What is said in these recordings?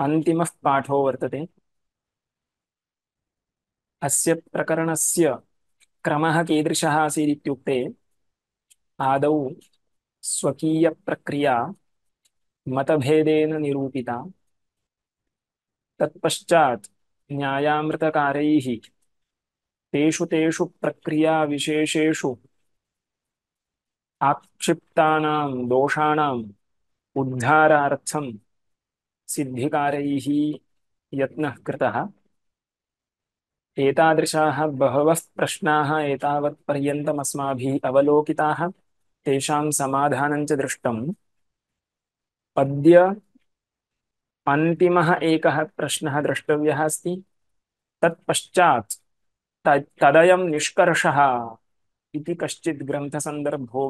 अन्तिमः पाठो वर्तते अस्य क्रम क्रमः कीदृशः आद स्वीय प्रक्रिया मतभेदेन निरूपिता तत्पात न्यायामृतकारैः तेषु तेषु प्रक्रियाविशेषेषु आक्षिप्तानां दोषाणाम् उद्धारार्थं सिद्धिकार यत्नः कृतः एतादृशाः बहवः प्रश्नाः एतावत्पर्यन्तम् अस्माभिः अवलोकिताः तेषां समाधानञ्च दृष्टम् अद्य अन्तिमः एकः प्रश्नः द्रष्टव्यः अस्ति तत्पश्चात् तदयं निष्कर्षः इति कश्चित् ग्रन्थसन्दर्भो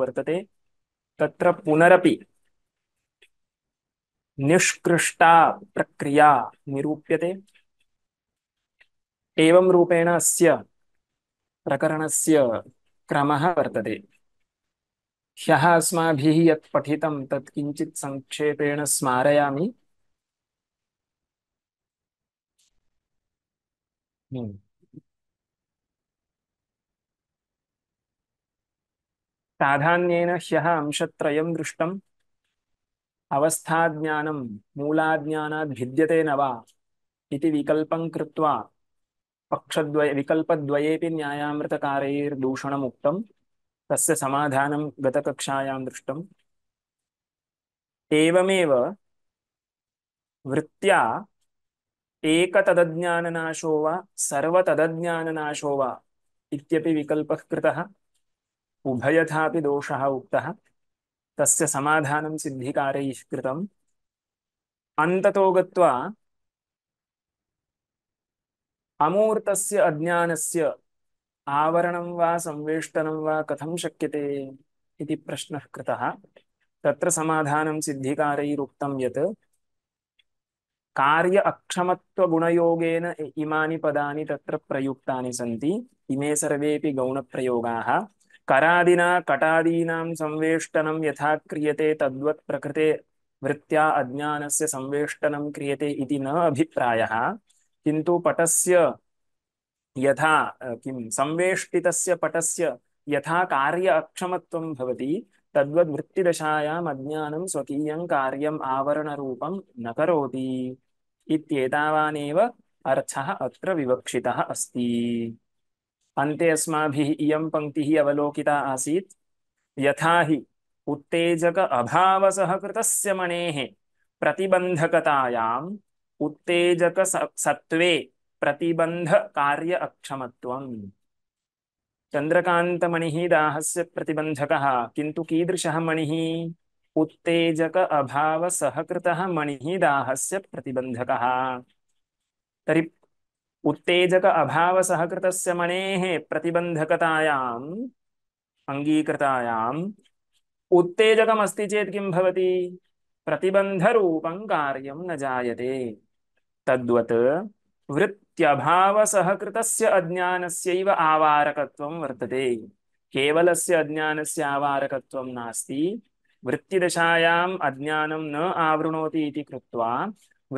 निष्कृष्टा प्रक्रिया निरूप्यते एवं रूपेण अस्य प्रकरणस्य क्रमः वर्तते ह्यः अस्माभिः यत् पठितं तत् किञ्चित् सङ्क्षेपेण स्मारयामि प्राधान्येन हम्म। ह्यः अंशत्रयं दृष्टम् अवस्थाज्ञानं मूलाज्ञा भिद्यते न वा इति विकल्पं कृत्वा पक्षद्वय विकल्पद्वयेपि न्यायामृतकारैर्दूषणमुक्तं तस्य समाधानं गतकक्षायां दृष्टम् एवमेव वृत्त्या एकतदज्ञाननाशो वा सर्वतदज्ञाननाशो वा इत्यपि विकल्पः कृतः उभयथापि दोषः उक्तः तस्य समाधानं सिद्धिकारैः कृतम् अन्ततो गत्वा अमूर्तस्य अज्ञानस्य आवरणं वा संवेष्टनं वा कथं शक्यते इति प्रश्नः कृतः तत्र समाधानं सिद्धिकारैरुक्तं यत् कार्य अक्षमत्वगुणयोगेन इमानि पदानि तत्र प्रयुक्तानि सन्ति इमे सर्वेपि गौणप्रयोगाः करादिना कटादीना संवेष्टनं यथा क्रियते तद्वत् प्रकृते वृत्त्या अज्ञानस्य संवेष्टनं क्रियते इति न अभिप्रायः किन्तु पटस्य यथा किं संवेष्टितस्य पटस्य यथा कार्य अक्षमत्वं भवति तद्वद् वृत्तिदशायाम् अज्ञानं स्वकीयं कार्यम् न करोति अर्थ अर्थः अत्र अन्ते अस्माभिः इयं पङ्क्तिः अवलोकिता आसीत् यथा हि उत्तेजक अभावसहकृतस्य मनेः प्रतिबन्धकतायाम् उत्तेजक सत्वे प्रतिबंध कार्य अक्षमत्वम् चन्द्रकान्तमणिः दाहस्य प्रतिबन्धकः किन्तु कीदृशः मणिः उत्तेजक अभावसहकृतः मणिः दाहस्य प्रतिबन्धकः तर्हि उत्तेजक अभाव सहकृत मणे प्रतिबंधकता अंगीकृता उत्तेजकमस्ति चेत कि प्रतिबंध प्रतिबन्धरूपं कार्यं न जायते तद्वत् वृत्त्यभावसहकृतस्य अज्ञानस्यैव आवारकत्वं वर्तते केवलस्य अज्ञानस्य आवारकत्वं नास्ति वृत्तिदशायाम् अज्ञानं न आवृणोति इति कृत्वा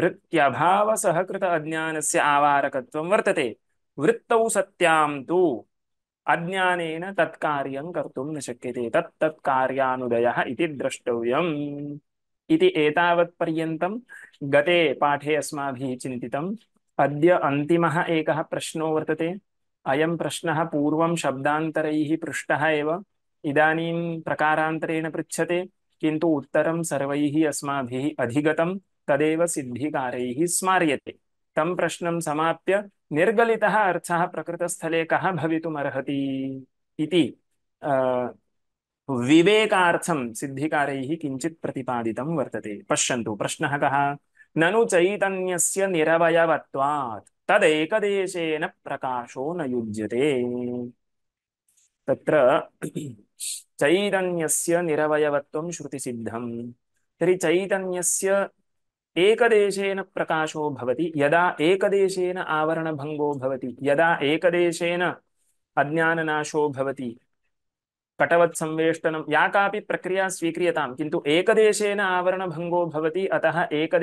अज्ञान अज्ञानस्य आवारकत्वं वर्तते वृत्तौ सत्यां तो अज्ञान तत्कार्यं कर्तुं न शक्य तत्तत्कार्यानुदयः इति द्रष्टव्यम् गते पाठे अस्माभिः चिन्तितम् अद्य अन्तिमः एकः प्रश्नो वर्त अयं प्रश्नः पूर्वं शब्दान्तरैः पृष्टः एव इदानीं प्रकारान्तरेण पृछते किन्तु उत्तरं सर्वैः अस्माभिः अधिगतम् तदेव सिद्धिकारैः स्मार्यते तं प्रश्नं समाप्य निर्गलितः अर्थः प्रकृतस्थले कः भवितुमर्हति इति विवेकार्थं सिद्धिकारैः किञ्चित् प्रतिपादितं वर्तते पश्यन्तु प्रश्नः कः ननु चैतन्यस्य निरवयवत्वात् तदेकदेशेन प्रकाशो न युज्यते तत्र चैतन्यस्य निरवयवत्वं श्रुतिसिद्धं तर्हि चैतन्यस्य एक प्रकाशो यदा एक आवरण भंगो यदा एक अज्ञाननाशो कटवत्सवेष्टनम या का प्रक्रिया स्वीक्रियतां किंतु एक आवरण भंगो अतः एक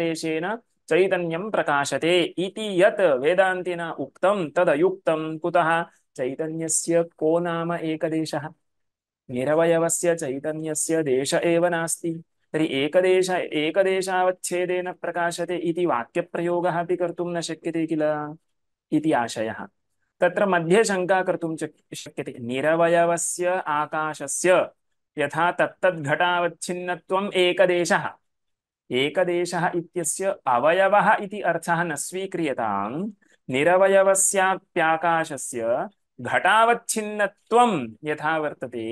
चैतन्यम प्रकाशते इति यत् वेदान्तिना उक्तं तदयुक्तं कुतः चैतन्यस्य को नाम एकदेशः निरवयवस्य चैतन्य देश एव नास्ती तरी एकदेश एकदेशावच्छेदेन प्रकाशते इति प्रयोग अभी कर्म न शक्य किल इति आशयः तत्र मध्ये शंका कर्म शक्य निरवयवस्य आकाशस्य यथा तत्तद्घटावच्छिन्नत्वम् एकदेशः एकदेशः इत्यस्य न स्वीक्रियताम् निरवयवस्याप्याकाशस्य घटावच्छिन्नत्वं यथा वर्तते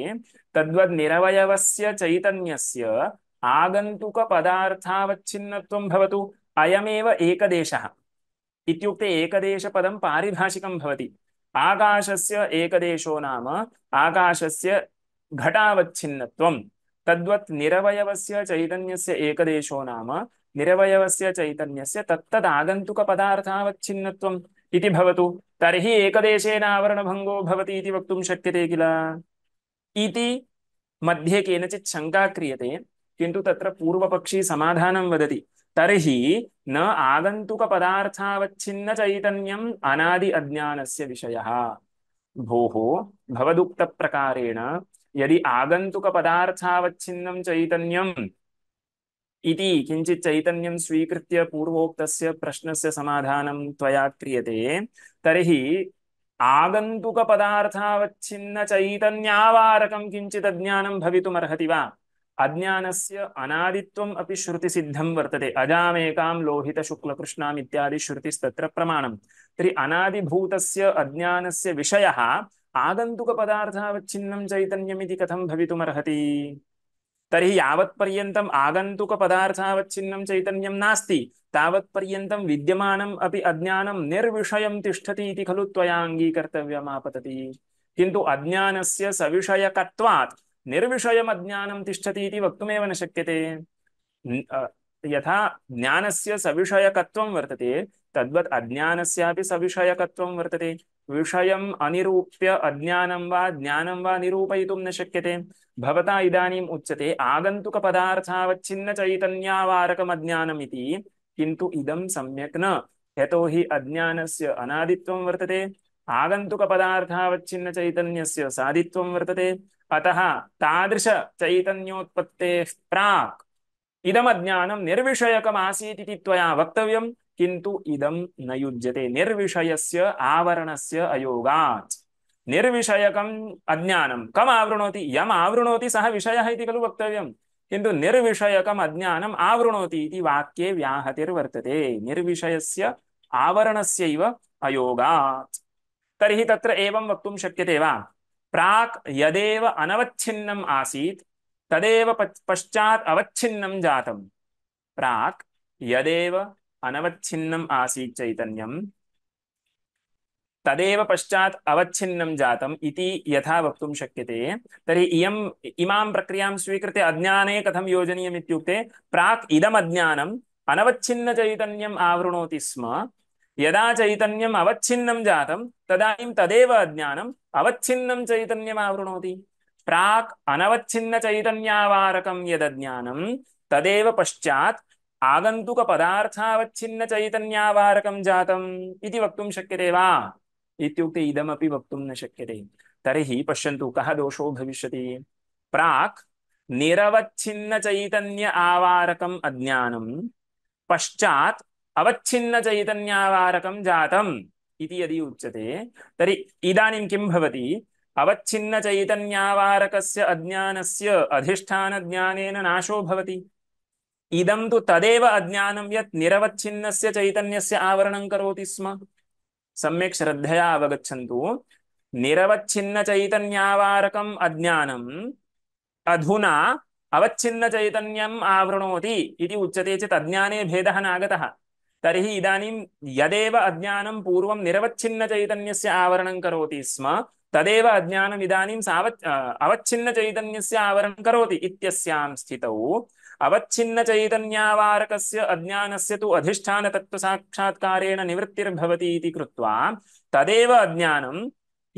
तद्वद् निरवयवस्य चैतन्यस्य आगन्तुकपदार्थावच्छिन्नत्वं भवतु अयमेव एकदेशः इत्युक्ते एकदेशपदं पारिभाषिकं भवति आकाशस्य एकदेशो नाम आकाशस्य घटावच्छिन्नत्वं तद्वत् निरवयवस्य चैतन्यस्य एकदेशो नाम निरवयवस्य चैतन्यस्य तत्तदागन्तुकपदार्थावच्छिन्नत्वम् इति भवतु तर्हि एकदेशेन आवरणभङ्गो भवति इति वक्तुं शक्यते किल इति मध्ये केनचित् शङ्का क्रियते किंतु तत्र पूर्वपक्षी समाधानं वदति तर्हि न आगन्तुकपदार्थावच्छिन्नचैतन्यम् अनादि अज्ञानस्य विषयः भोः प्रकारेण यदि आगन्तुकपदार्थावच्छिन्नं चैतन्यम् इति किञ्चित् चैतन्यं स्वीकृत्य पूर्वोक्तस्य प्रश्नस्य समाधानं त्वया क्रियते तर्हि आगन्तुकपदार्थावच्छिन्नचैतन्यावारकं किञ्चित् अज्ञानं भवितुमर्हति वा अज्ञानस्य अनादित्वम् अपि श्रुतिसिद्धं वर्तते अजामेकां लोहितशुक्लकृष्णाम् इत्यादि श्रुतिस्तत्र प्रमाण तरी अनाभूत अज्ञान से आगन्तुकपदार्थावच्छिन्नं चैतन्यमिति कथं भवितुमर्हति तर्हि यावत्पर्यन्तम् आगन्तुकपदार्थावच्छिन्नं चैतन्यं नास्ति तावत्पर्यन्तं विद्यमानम् अपि अज्ञानं निर्विषयं तिष्ठति इति खलु त्वया अङ्गीकर्तव्यमापतति किन्तु अज्ञानस्य सविषयकत्वात् निर्विषयमज्ञानं तिष्ठति इति वक्तुमेव न शक्यते यथा ज्ञानस्य सविषयकत्वं वर्तते तद्वत् अज्ञानस्यापि सविषयकत्वं वर्तते विषयम् अनिरूप्य अज्ञानं वा ज्ञानं वा निरूपयितुं न शक्यते भवता इदानीम् उच्यते आगन्तुकपदार्थावच्छिन्नचैतन्यावारकमज्ञानम् इति किन्तु इदं सम्यक् न यतोहि अज्ञानस्य अनादित्वं वर्तते आगन्तुकपदार्थावच्छिन्नचैतन्यस्य सादित्वं वर्तते अतः तादृशचैतन्योत्पत्तेः प्राक् इदमज्ञानं निर्विषयकमासीत् इति त्वया वक्तव्यं किन्तु इदं न युज्यते निर्विषयस्य आवरणस्य अयोगात् निर्विषयकम् अज्ञानं कम् आवृणोति यम् आवृणोति सः विषयः इति खलु वक्तव्यं किन्तु निर्विषयकम् अज्ञानम् आवृणोति इति वाक्ये व्याहतिर्वर्तते निर्विषयस्य आवरणस्यैव अयोगात् तरी तत्र एवं वक्तुं शक्यते वा प्राक् यदेव अनवच्छिन्नम् आसीत् तदेव पश्चात् अवच्छिन्नं जातं प्राक् यदेव अनवच्छिन्नम् आसीत् चैतन्यं तदेव पश्चात् अवच्छिन्नं जातम् इति यथा वक्तुं शक्यते तर्हि इयम् इमां प्रक्रियां स्वीकृत्य अज्ञाने कथं योजनीयम् इत्युक्ते प्राक् इदमज्ञानम् अनवच्छिन्नचैतन्यम् आवृणोति स्म यदा चैतन्यम अवच्छिन्नं जातं तदानीं तदेव अज्ञानम् अवच्छिन्नं चैतन्यम् आवृणोति प्राक् अनवच्छिन्नचैतन्यावारकं यदज्ञानं तदेव पश्चात् आगन्तुकपदार्थावच्छिन्नचैतन्यावारकं जातम् इति वक्तुं शक्यते वा इत्युक्ते इदमपि वक्तुं न शक्यते तर्हि पश्यन्तु कः दोषो भविष्यति प्राक् निरवच्छिन्नचैतन्य आवारकम् अज्ञानं पश्चात् अवच्छिन्न चैतन्यावारकं जातम् इति यदि उच्यते तर्हि इदानीं किं भवति अवच्छिन्नचैतन्यावारकस्य अज्ञानस्य अधिष्ठानज्ञानेन नाशो भवति इदं तु तदेव अज्ञानं यत् निरवच्छिन्नस्य चैतन्यस्य आवरणं करोति स्म सम्यक् श्रद्धया अवगच्छन्तु निरवच्छिन्नचैतन्यावारकम् अज्ञानम् अधुना अवच्छिन्नचैतन्यम् आवृणोति इति उच्यते चेत् अज्ञाने भेदः नागतः तरी तर्हि इदानीं यदेव अज्ञानं पूर्वं निरवच्छिन्नचैतन्यस्य आवरण कौती स्म तदेव अज्ञानम् इदानीं सावच् अवच्छिन्नचैतन्यस्य आवरणं करोति इत्यस्यां स्थितौ अवच्छिन्नचैतन्यावारकस्य अज्ञानस्य तु अधिष्ठानतत्त्वसाक्षात्कारेण निवृत्तिर्भवति इति कृत्वा तदेव अज्ञानं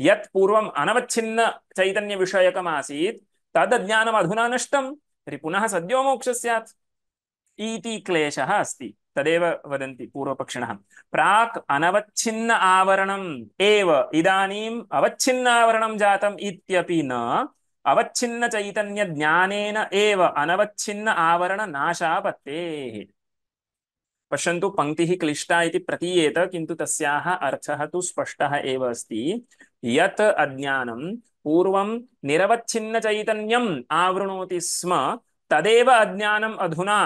यत् पूर्वम् अनवच्छिन्नचैतन्यविषयकमासीत् तदज्ञानम् अधुना नष्टं तर्हि पुनः सद्यो मोक्षः स्यात् इति क्लेशः तदेव वदन्ति पूर्वपक्षिणः प्राक् अनवच्छिन्न आवरणम् एव इदानीम् अवच्छिन्नावरणं जातम् इत्यपि न अवच्छिन्न चैतन्य ज्ञानेन एव अनवच्छिन्न आवरण पश्यन्तु पङ्क्तिः क्लिष्टा इति प्रतीयेत किन्तु तस्याः अर्थः तु स्पष्टः एव अस्ति यत् अज्ञानं पूर्वं निरवच्छिन्नचैतन्यम् आवृणोति स्म तदेव अज्ञानम् अधुना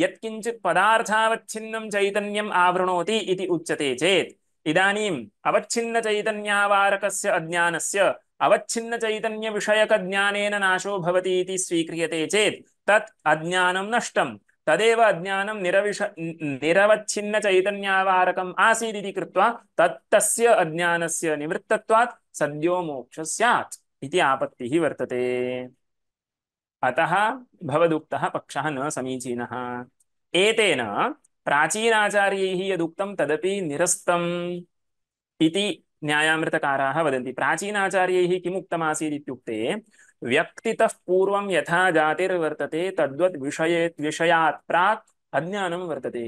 यत्किञ्चित् पदार्थावच्छिन्नं चैतन्यम आवृणोति इति उच्यते चेत् इदानीम् अवच्छिन्नचैतन्यावारकस्य अज्ञानस्य अवच्छिन्नचैतन्यविषयकज्ञानेन नाशो भवति इति स्वीक्रियते चेत् तत् अज्ञानं नष्टम् तदेव अज्ञानं निरविष निरवच्छिन्नचैतन्यावारकम् आसीदिति कृत्वा तत्तस्य अज्ञानस्य निवृत्तत्वात् सद्यो मोक्षः स्यात् इति आपत्तिः वर्तते अतः भवदुक्तः पक्षः न समीचीन एतेन प्राचीनाचार्यैः यदुक्तं तदपि निरस्तम् इति न्यायामृतकाराः वदन्ति प्राचीनाचार्यैः किम् उक्तमासीत् इत्युक्ते व्यक्तितः पूर्वं यथा जातिर्वर्तते तद्वत् विषये विषयात् प्राक् वर्तते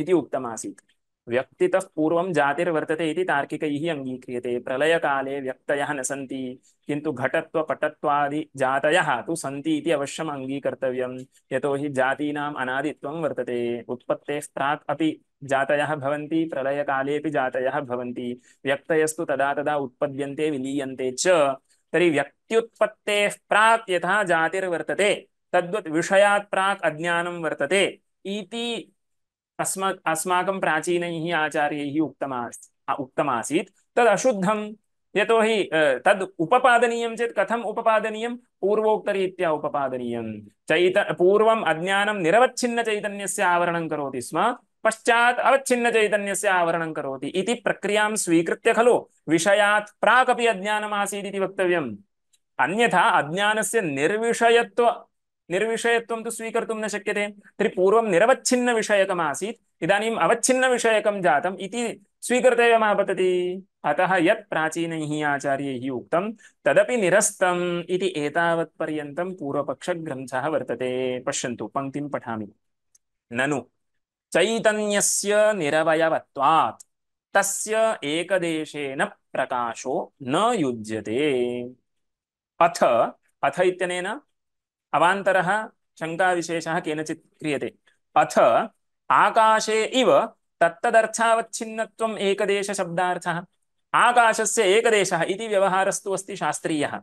इति उक्तमासीत् व्यक्ति पूर्व जातिर्वर्तते इति तार्किकैः अङ्गीक्रियते प्रलयकाले व्यक्तयः न सन्ति किन्तु घटत्वपटत्वादिजातयः तु सन्ति इति अवश्यम् अङ्गीकर्तव्यं यतोहि जातीनाम् अनादित्वं वर्तते उत्पत्तेः प्राक् अपि जातयः भवन्ति प्रलयकालेऽपि तदा तदा उत्पद्यन्ते विलीयन्ते च व्यक्तुत्पत्ते व्यक्त्युत्पत्तेः प्राक् यथा जातिर्वर्तते तद्वत् विषयात् प्राक् वर्तते अस्मा अस्माकं प्राचीन आचार्य उत्तम उक्तमासीत् तद् अशुद्धं यतोहि तद् उपपादनीयं चेत् कथम् उपपादनीयं पूर्वोक्तरीत्या उपपादनीयं चैत पूर्वम् अज्ञानं निरवच्छिन्नचैतन्यस्य आवरणं करोति स्म पश्चात अवच्छिन्न चैतन्य आवरण कौती प्रक्रिया स्वीकृत खलु विषयात् प्राक् अपि अज्ञानमासीदिति वक्तव्यम् अन्यथा अज्ञानस्य निर्विषयत्व निर्विषयत्वं तु स्वीकर्तुं न शक्यते तर्हि पूर्वं निरवच्छिन्नविषयकम् आसीत् इदानीम् अवच्छिन्नविषयकं जातम् इति स्वीकर्तव्यमापतति अतः यत् प्राचीनैः आचार्यैः उक्तं तदपि निरस्तम् इति एतावत्पर्यन्तं पूर्वपक्षग्रन्थः वर्तते पश्यन्तु पङ्क्तिं पठामि ननु चैतन्यस्य निरवयवत्वात् तस्य एकदेशेन प्रकाशो न युज्यते अथ अथ इत्यनेन अवांतर अवान्तरः शङ्काविशेषः केनचित् क्रियते अथ आकाशे इव तत्तदर्थावच्छिन्नत्वम् एकदेशशब्दार्थः आकाशस्य एकदेशः इति व्यवहारस्तु अस्ति शास्त्रीयः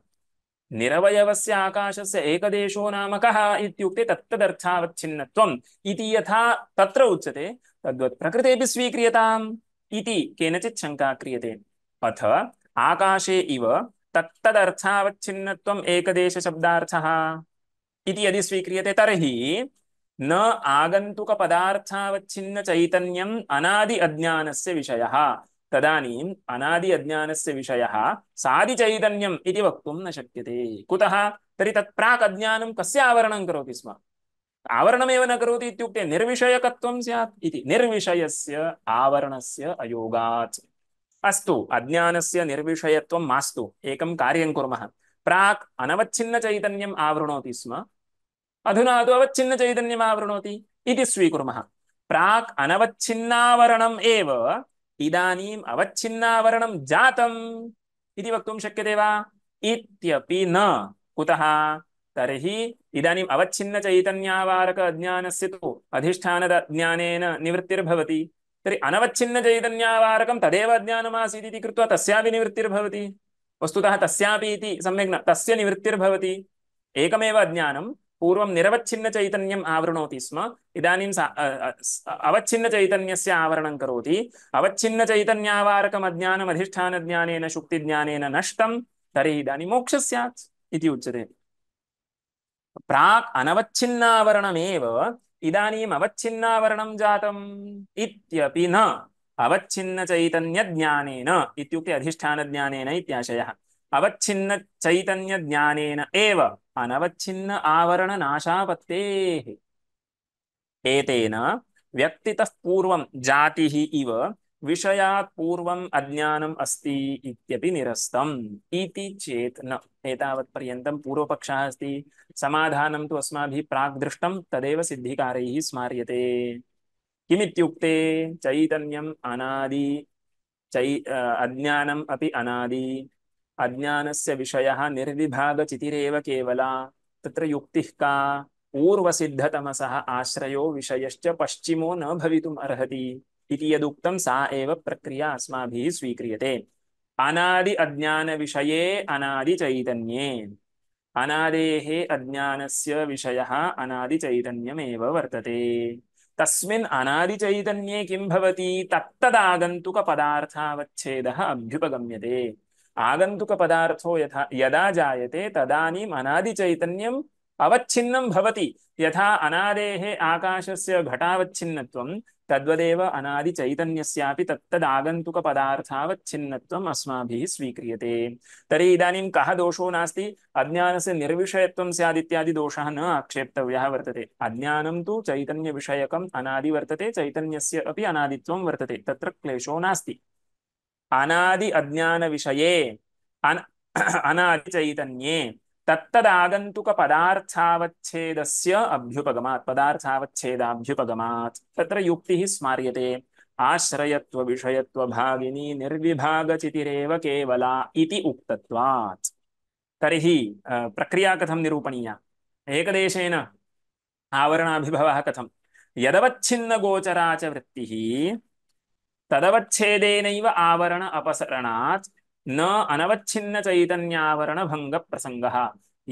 निरवयवस्य आकाशस्य एकदेशो नाम कः इत्युक्ते तत्तदर्थावच्छिन्नत्वम् इति यथा तत्र उच्यते तद्वत् प्रकृतेऽपि स्वीक्रियताम् इति केनचित् शङ्का अथ आकाशे इव तत्तदर्थावच्छिन्नत्वम् एकदेशशब्दार्थः इति यदि स्वीक्रियते तर्हि न आगन्तुकपदार्थावच्छिन्नचैतन्यम् अनादि अज्ञानस्य विषयः तदानीम् अनादि अज्ञानस्य विषयः सादिचैतन्यम् इति वक्तुं न शक्यते कुतः तर्हि तत् प्राक् अज्ञानं कस्य आवरणं करोति स्म आवरणमेव न करोति इत्युक्ते निर्विषयकत्वं स्यात् इति निर्विषयस्य आवरणस्य अयोगात् अस्तु अज्ञानस्य निर्विषयत्वं मास्तु एकं कार्यं कुर्मः प्राक् अनवच्छिन्नचैतन्यम् आवृणोति स्म अधुना तु अवच्छिन्नचैतन्यमावृणोति इति स्वीकुर्मः प्राक् अनवच्छिन्नावरणम् एव इदानीम् अवच्छिन्नावरणं जातम् इति वक्तुं शक्यते वा इत्यपि न कुतः तर्हि इदानीम् अवच्छिन्नचैतन्यावारक अज्ञानस्य तु अधिष्ठानज्ञानेन निवृत्तिर्भवति तर्हि अनवच्छिन्नचैतन्यावारकं तदेव अज्ञानमासीत् इति कृत्वा तस्यापि निवृत्तिर्भवति वस्तुतः तस्यापि इति सम्यक् न तस्य निवृत्तिर्भवति एकमेव अज्ञानं पूर्वं निरवच्छिन्नचैतन्यम् आवृणोति स्म इदानीं अवच्छिन्नचैतन्यस्य आवरणं करोति अवच्छिन्नचैतन्यावारकम् अज्ञानम् अधिष्ठानज्ञानेन शुक्तिज्ञानेन नष्टं तर्हि इदानीं मोक्षः स्यात् इति उच्यते प्राक् अनवच्छिन्नावरणमेव इदानीम् अवच्छिन्नावरणं जातम् इत्यपि न अवच्छिन्नचैतन्यज्ञानेन इत्युक्ते अधिष्ठानज्ञानेन इत्याशयः अवच्छिन्नचैतन्यज्ञानेन एव अनवच्छिन्न आवरण नाशापत्ते एतेन व्यक्तितः पूर्वं जातिः इव विषयात् पूर्वम् अज्ञानम् अस्ति इत्यपि निरस्तम् न एतावत्पर्यन्तं पूर्वपक्ष अस्त सामधान तो अस्माभिः प्राक् दृष्टं तदेव सिद्धिकारैः स्मार्यते किमित्युक्ते चैतन्यम् अनादि चै अज्ञानम् अनादि अज्ञान विषयः निर्विभागचितिरेव केवला तत्र युक्तिः का पूर्वसिद्धतमसः आश्रयो विषयश्च पश्चिमो न भवितुम् अर्हति इति यदुक्तं सा एव प्रक्रिया अस्माभिः स्वीक्रियते अनादि अज्ञानविषये अनादिचैतन्ये अनादेः अज्ञानस्य विषयः अनादिचैतन्यमेव वर्तते तस्मिन् अनादिचैतन्ये किं भवति तत्तदागन्तुकपदार्थावच्छेदः आगन्तुकपदार्थो यथा यदा जायते तदानीम् अनादिचैतन्यम् अवच्छिन्नं भवति यथा अनादेः आकाशस्य घटावच्छिन्नत्वं तद्वदेव अनादिचैतन्यस्यापि तत्तदागन्तुकपदार्थावच्छिन्नत्वम् अस्माभिः स्वीक्रियते तर्हि इदानीं कः दोषो नास्ति अज्ञानस्य निर्विषयत्वं स्यादित्यादि दोषः न आक्षेप्तव्यः वर्तते अज्ञानं तु चैतन्यविषयकम् अनादि वर्तते चैतन्यस्य अपि अनादित्वं वर्तते तत्र क्लेशो नास्ति अनादि अज्ञान विषये अन अनादिचैतन्ये पदार्थावच्छेदस्य अभ्युपगमात् पदार्थावच्छेदाभ्युपगमात् तत्र युक्तिः स्मार्यते आश्रयत्व विषयत्व भागिनी निर्विभाग चितिरेव केवला इति उक्तत्वात् तर्हि प्रक्रिया कथं निरूपणीया एकदेशेन आवरणाभिभवः कथं यदवच्छिन्नगोचरा च वृत्तिः तदवच्छेदेनैव आवरण अपसरणात् न अनवच्छिन्न चैतन्यावरण भंग प्रसंग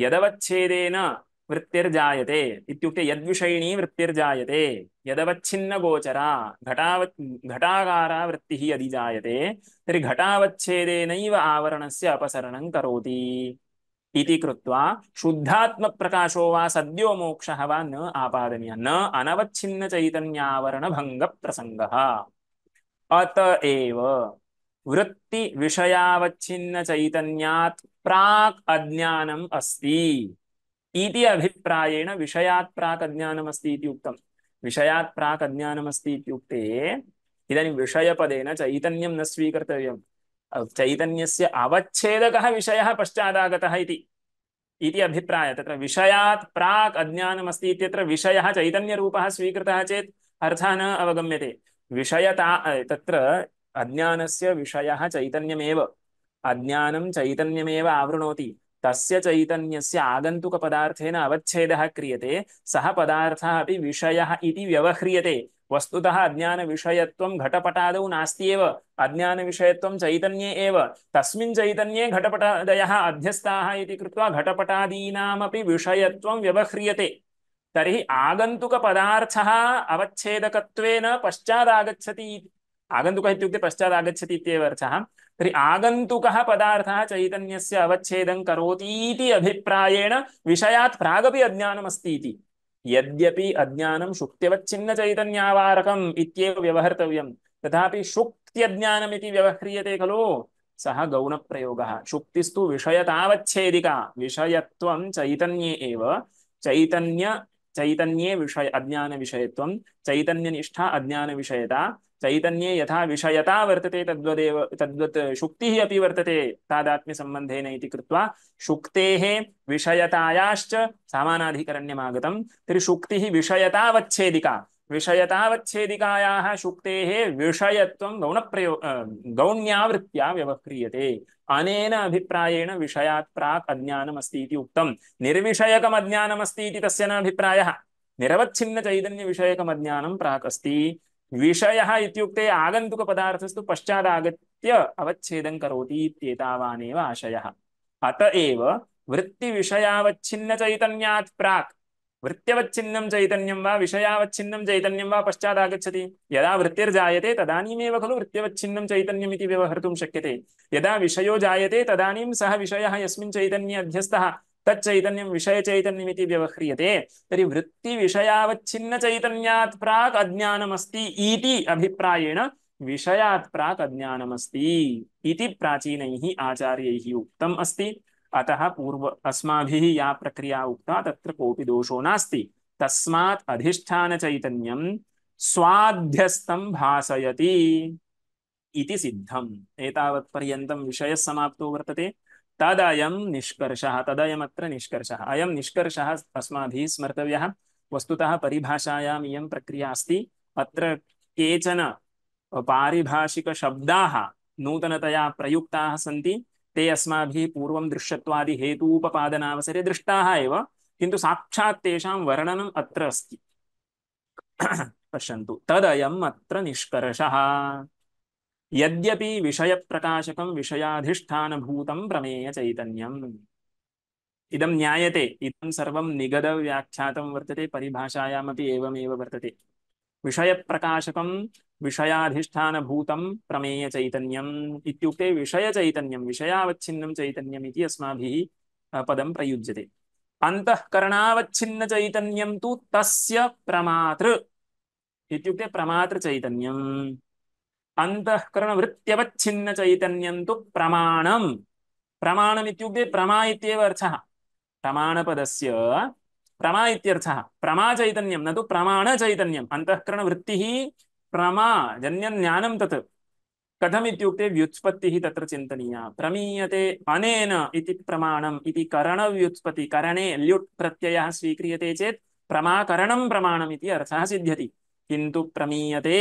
यदवच्छेदेन वृत्तिर्जायते इत्युक्ते यद्विषयिणी यदवच्छिन्न गोचरा घटाव घटागारा वृत्ति यदि जायते तर्हि घटावच्छेदेनैव आवरणस्य अपसरणं करोति इति कृत्वा शुद्धात्मप्रकाशो वा सद्यो मोक्षः न आपादनीयः न अनवच्छिन्न चैतन्यावरणभङ्गप्रसङ्गः अतएव वृत्ति विषयावच्छिन्न चैतन्यात् प्राक् अज्ञानम् अस्ति इति अभिप्रायेण विषयात् प्राक् अज्ञानमस्ति इति उक्तं विषयात् विषयपदेन चैतन्यं न स्वीकर्तव्य चैतन्य अवच्छेदकः विषय पश्चादागतः अभिप्राय इति अभिप्रायः तत्र विषयात् प्राक् अज्ञानमस्ति इत्यत्र विषयः चैतन्यरूपः न अवगम्य विषयता तत्र अज्ञानस्य विषयः चैतन्यमेव अज्ञानं चैतन्यमेव आवृणोति तस्य चैतन्यस्य आगन्तुकपदार्थेन अवच्छेदः क्रियते सः पदार्थः अपि विषयः इति व्यवह्रियते वस्तुतः अज्ञानविषयत्वं घटपटादौ नास्त्येव अज्ञानविषयत्वं चैतन्ये एव तस्मिन् चैतन्ये घटपटादयः अध्यस्ताः इति कृत्वा घटपटादीनामपि विषयत्वं व्यवह्रियते तरी आगंतुक पदार्थ अवच्छेदक पश्चाद आगछति पश्चादागच्छति इत्येव अर्थः पदार्थ चैतन्य पदार्थः चैतन्यस्य अवच्छेदं करोतीति अज्ञानमस्ती विषयात् प्रागपि अज्ञानमस्ति इति यद्यपि अज्ञानं शुक्त्यवच्छिन्नचैतन्यावारकम् इत्येव व्यवहर्तव्यं तथापि शुक्त्यज्ञानमिति व्यवह्रियते खलु गौण प्रयोग शुक्तिस्तु विषयतावच्छेदिका विषयत्वं चैतन्ये एव चैतन्य चैतन्ये विषय अज्ञानविषयत्वं चैतन्यनिष्ठा अज्ञानविषयता चैतन्ये यथा विषयता वर्तते तद्वदेव तद्वत् शुक्तिः अपि वर्तते तादात्म्यसम्बन्धेन इति कृत्वा शुक्तेः विषयतायाश्च समानाधिकरण्यमागतं तर्हि शुक्तिः विषयतावच्छेदिका विषयतावच्छेदिकायाः शुक्तेः विषयत्वं गौणप्रयो गौण्यावृत्त्या व्यवह्रियते अनेन अभिप्रायेण विषयात् प्राक् अज्ञानमस्ति इति उक्तं निर्विषयकम् अज्ञानमस्ति इति तस्य न अभिप्रायः निरवच्छिन्नचैतन्यविषयकम् अज्ञानं प्राक् अस्ति विषयः इत्युक्ते आगन्तुकपदार्थस्तु पश्चादागत्य अवच्छेदं करोति इत्येतावानेव आशयः अत एव वृत्तिविषयावच्छिन्नचैतन्यात् प्राक् वृत्त्यवच्छिन्नं चैतन्यम वा विषयावच्छिन्नं चैतन्यं वा पश्चादागच्छति यदा वृत्तिर्जायते तदानीमेव खलु चैतन्यम चैतन्यमिति व्यवहर्तुं शक्यते यदा विषयो जायते तदानीं सः विषयः यस्मिन् चैतन्ये अध्यस्तः तच्चैतन्यं विषयचैतन्यमिति व्यवह्रियते तर्हि वृत्तिविषयावच्छिन्नचैतन्यात् प्राक् अज्ञानमस्ति इति अभिप्रायेण विषयात् प्राक् अज्ञानमस्ति इति प्राचीनैः आचार्यैः उक्तम् अस्ति अतः पूर्व अस्माभिः या प्रक्रिया उक्ता तत्र कोऽपि दोषो नास्ति तस्मात् अधिष्ठानचैतन्यं स्वाध्यस्तं भासयति इति सिद्धम् एतावत्पर्यन्तं विषयः समाप्तो वर्तते तदयं निष्कर्षः तदयमत्र निष्कर्षः अयं निष्कर्षः अस्माभिः स्मर्तव्यः वस्तुतः इयं प्रक्रिया अस्ति अत्र केचन पारिभाषिकशब्दाः नूतनतया प्रयुक्ताः सन्ति ते अस्माभिः पूर्व दृश्यत्वादिहेतूपपादनावसरे दृष्टाः दृष्टा किन्तु साक्षात् तेषां वर्णनम् अत्र अस्ति पश्यन्तु तदयम् अत्र निष्कर्षः यद्यपि विषयप्रकाशकं विषयाधिष्ठानभूतं प्रमेयचैतन्यम् इदं ज्ञायते इदं सर्वं निगदव्याख्यातं वर्तते परिभाषायामपि एवमेव वर्तते विषय प्रकाशक विषयप्रकाशकं विषयाधिष्ठानभूतं प्रमेयचैतन्यम् इत्युक्ते विषयचैतन्यं विषयावच्छिन्नं चैतन्यम् इति अस्माभिः पदं प्रयुज्यते अन्तःकरणावच्छिन्नचैतन्यं तु तस्य प्रमातृ इत्युक्ते अंतकरण अन्तःकरणवृत्त्यवच्छिन्नचैतन्यं चैतन्यम तो प्रमाणम् इत्युक्ते प्रमा इत्येव अर्थः प्रमाणपदस्य प्रमा इत्यर्थः प्रमा चैतन्यं न तु प्रमाणचैतन्यम् अन्तःकरणवृत्तिः प्रमा जन्यज्ञानं तत् कथमित्युक्ते व्युत्पत्तिः तत्र चिन्तनीया प्रमीयते अनेन इति प्रमाणम् इति करणव्युत्पत्ति करणे ल्युट् प्रत्ययः स्वीक्रियते चेत् प्रमाकरणं प्रमाणम् इति अर्थः सिद्ध्यति किन्तु प्रमीयते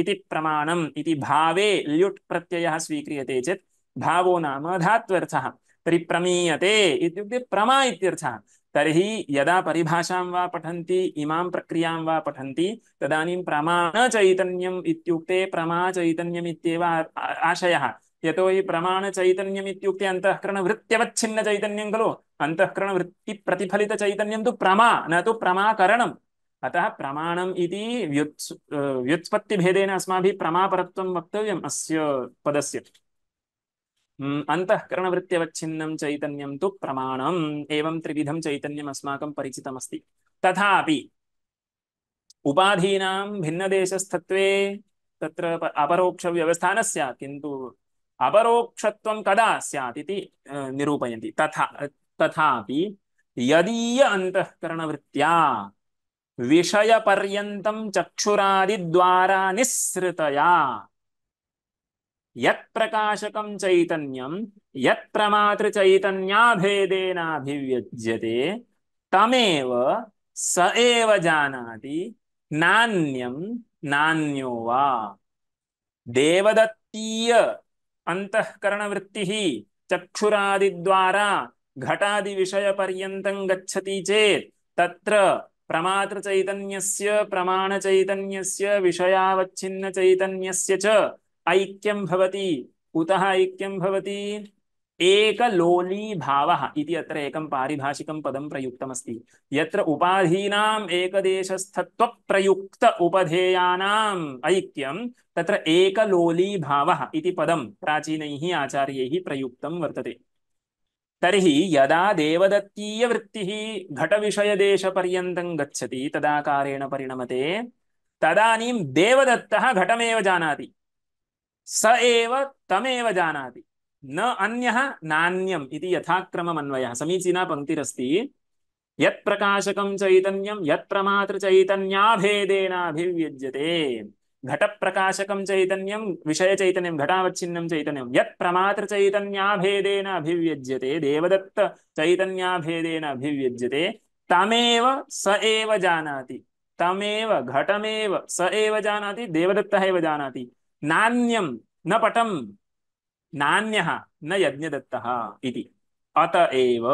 इति प्रमाणम् इति भावे ल्युट् प्रत्ययः स्वीक्रियते चेत् भावो नाम धात्वर्थः तर्हि प्रमीयते इत्युक्ते प्रमा इत्यर्थः तर्हि यदा परिभाषां वा पठन्ति इमां प्रक्रियां वा पठन्ति तदानीं प्रमाणचैतन्यम् इत्युक्ते प्रमाचैतन्यम् इत्येव आशयः यतोहि प्रमाणचैतन्यम् इत्युक्ते अन्तःकरणवृत्त्यवच्छिन्नचैतन्यं खलु अन्तःकरणवृत्तिप्रतिफलितचैतन्यं तु प्रमा न तो प्रमाकरणम् अतः प्रमाणम् इति व्युत्स् व्युत्पत्तिभेदेन अस्माभिः प्रमापरत्वं अस्य पदस्य अन्तःकरणवृत्त्यवच्छिन्नं चैतन्यं तो प्रमाण एवं त्रिविधं चैतन्यम् अस्माकं उपाधीना तथापि उपाधीनां भिन्नदेशस्थत्वे तत्र अपरोक्षव्यवस्था न स्यात् किन्तु अपरोक्षत्वं कदा स्यात् इति तथा यदीय अन्तःकरणवृत्त्या विषयपर्यन्तं चक्षुरादिद्वारा निसृतया यत्प्रकाशकं चैतन्यं यत्प्रमातृचैतन्याभेदेनाभिव्यज्यते तमेव स एव जानाति नान्यं नान्यो वा देवदत्तीय अन्तःकरणवृत्तिः चक्षुरादिद्वारा घटादिविषयपर्यन्तं गच्छति चेत् तत्र प्रमातृचैतन्यस्य प्रमाणचैतन्यस्य विषयावच्छिन्नचैतन्यस्य च ऐक्यम भवती कुतः ऐक्यं भवति एकलोली भावः इति अत्र एकं पारिभाषिकं पदं प्रयुक्तमस्ति यत्र उपाधीनाम् एकदेशस्थत्वप्रयुक्त उपधेयानाम् ऐक्यं तत्र एकलोली भाव इति पदं प्राचीनैः आचार्यैः प्रयुक्तं वर्तते तर्हि यदा देवदत्तीय घट देवदत्तीयवृत्तिः घटविषयदेशपर्यन्तं गच्छति तदाकारेण परिणमते तदानीं देवदत्तः घटमेव जानाति स एव तमेव जानाति न अन्यः नान्यम् इति यथाक्रममन्वयः समीचीना पङ्क्तिरस्ति यत् प्रकाशकं चैतन्यं यत् प्रमातृचैतन्याभेदेनाभिव्यज्यते घटप्रकाशकं चैतन्यं विषयचैतन्यं घटावच्छिन्नं चैतन्यं यत् प्रमातृचैतन्याभेदेन अभिव्यज्यते देवदत्तचैतन्याभेदेन अभिव्यज्यते तमेव स एव जानाति तमेव घटमेव स एव जानाति देवदत्तः एव जानाति नान्यम न पटम नान्य न यज्ञदत्त इति अत एव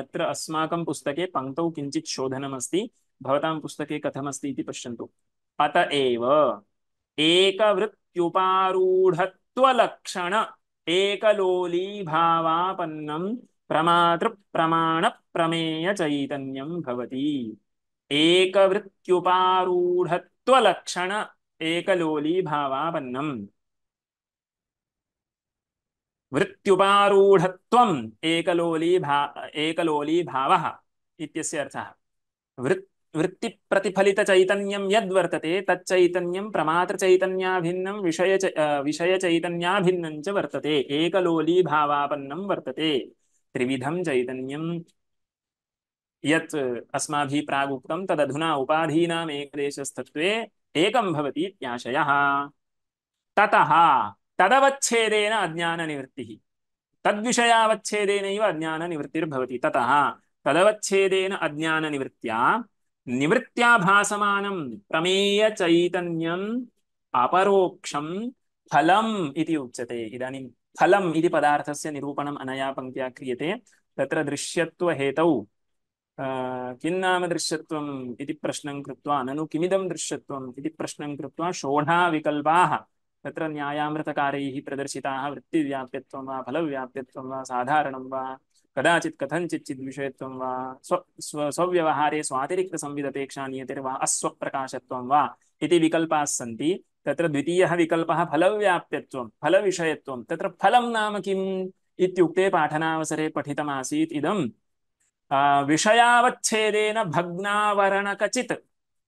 अत्र अस्माकं पुस्तके पङ्क्तौ किञ्चित् शोधनमस्ति भवतां पुस्तके कथमस्ति इति पश्यन्तु अत एकवृत्त्युपारूढत्वलक्षण एकलोलीभावापन्नं प्रमातृप्रमाणप्रमेयचैतन्यं भवति एकवृत्त्युपारूढत्वलक्षण एकलोली भावापन्नम वृत्युपारूढ़त्वम एकलोली भा एकलोली भावः इत्यस्य अर्थः वृत् वृत्ति प्रतिफलित चैतन्यम यद वर्तते तच्चैतन्यम प्रमात्र चैतन्याभिन्नं विषय च, विषय चैतन्याभिन्नं च वर्तते एकलोली भावापन्नं वर्तते त्रिविधं चैतन्यम यत् अस्माभिः प्रागुक्तं तदधुना उपाधीनाम् एकदेशस्तत्त्वे एकं भवति इत्याशयः ततः तदवच्छेदेन अज्ञाननिवृत्तिः तद्विषयावच्छेदेनैव अज्ञाननिवृत्तिर्भवति ततः तदवच्छेदेन अज्ञाननिवृत्त्या निवृत्त्या भासमानं प्रमेयचैतन्यम् अपरोक्षं फलम् इति उच्यते इदानीं फलम् इति पदार्थस्य निरूपणम् अनया पङ्क्त्या क्रियते तत्र दृश्यत्वहेतौ किन्नाम दृश्यत्वम् प्रश्न प्रश्नं कृत्वा ननु किमिदं दृश्यत्वम् इति प्रश्नं कृत्वा षोढाविकल्पाः तत्र न्यायामृतकारैः प्रदर्शिताः वृत्तिव्याप्यत्वं वा फलव्याप्यत्वं वा साधारणं वा कदाचित् कथञ्चित् चिद्विषयत्वं वा स्व स्व स्वव्यवहारे स्वातिरिक्तसंविदपेक्षा नियतिर्वा अस्वप्रकाशत्वं वा इति विकल्पाः सन्ति तत्र द्वितीयः विकल्पः फलव्याप्यत्वं फलविषयत्वं नाम किम् इत्युक्ते पाठनावसरे पठितमासीत् इदं विषयावच्छेदेन भग्नावरणकचित्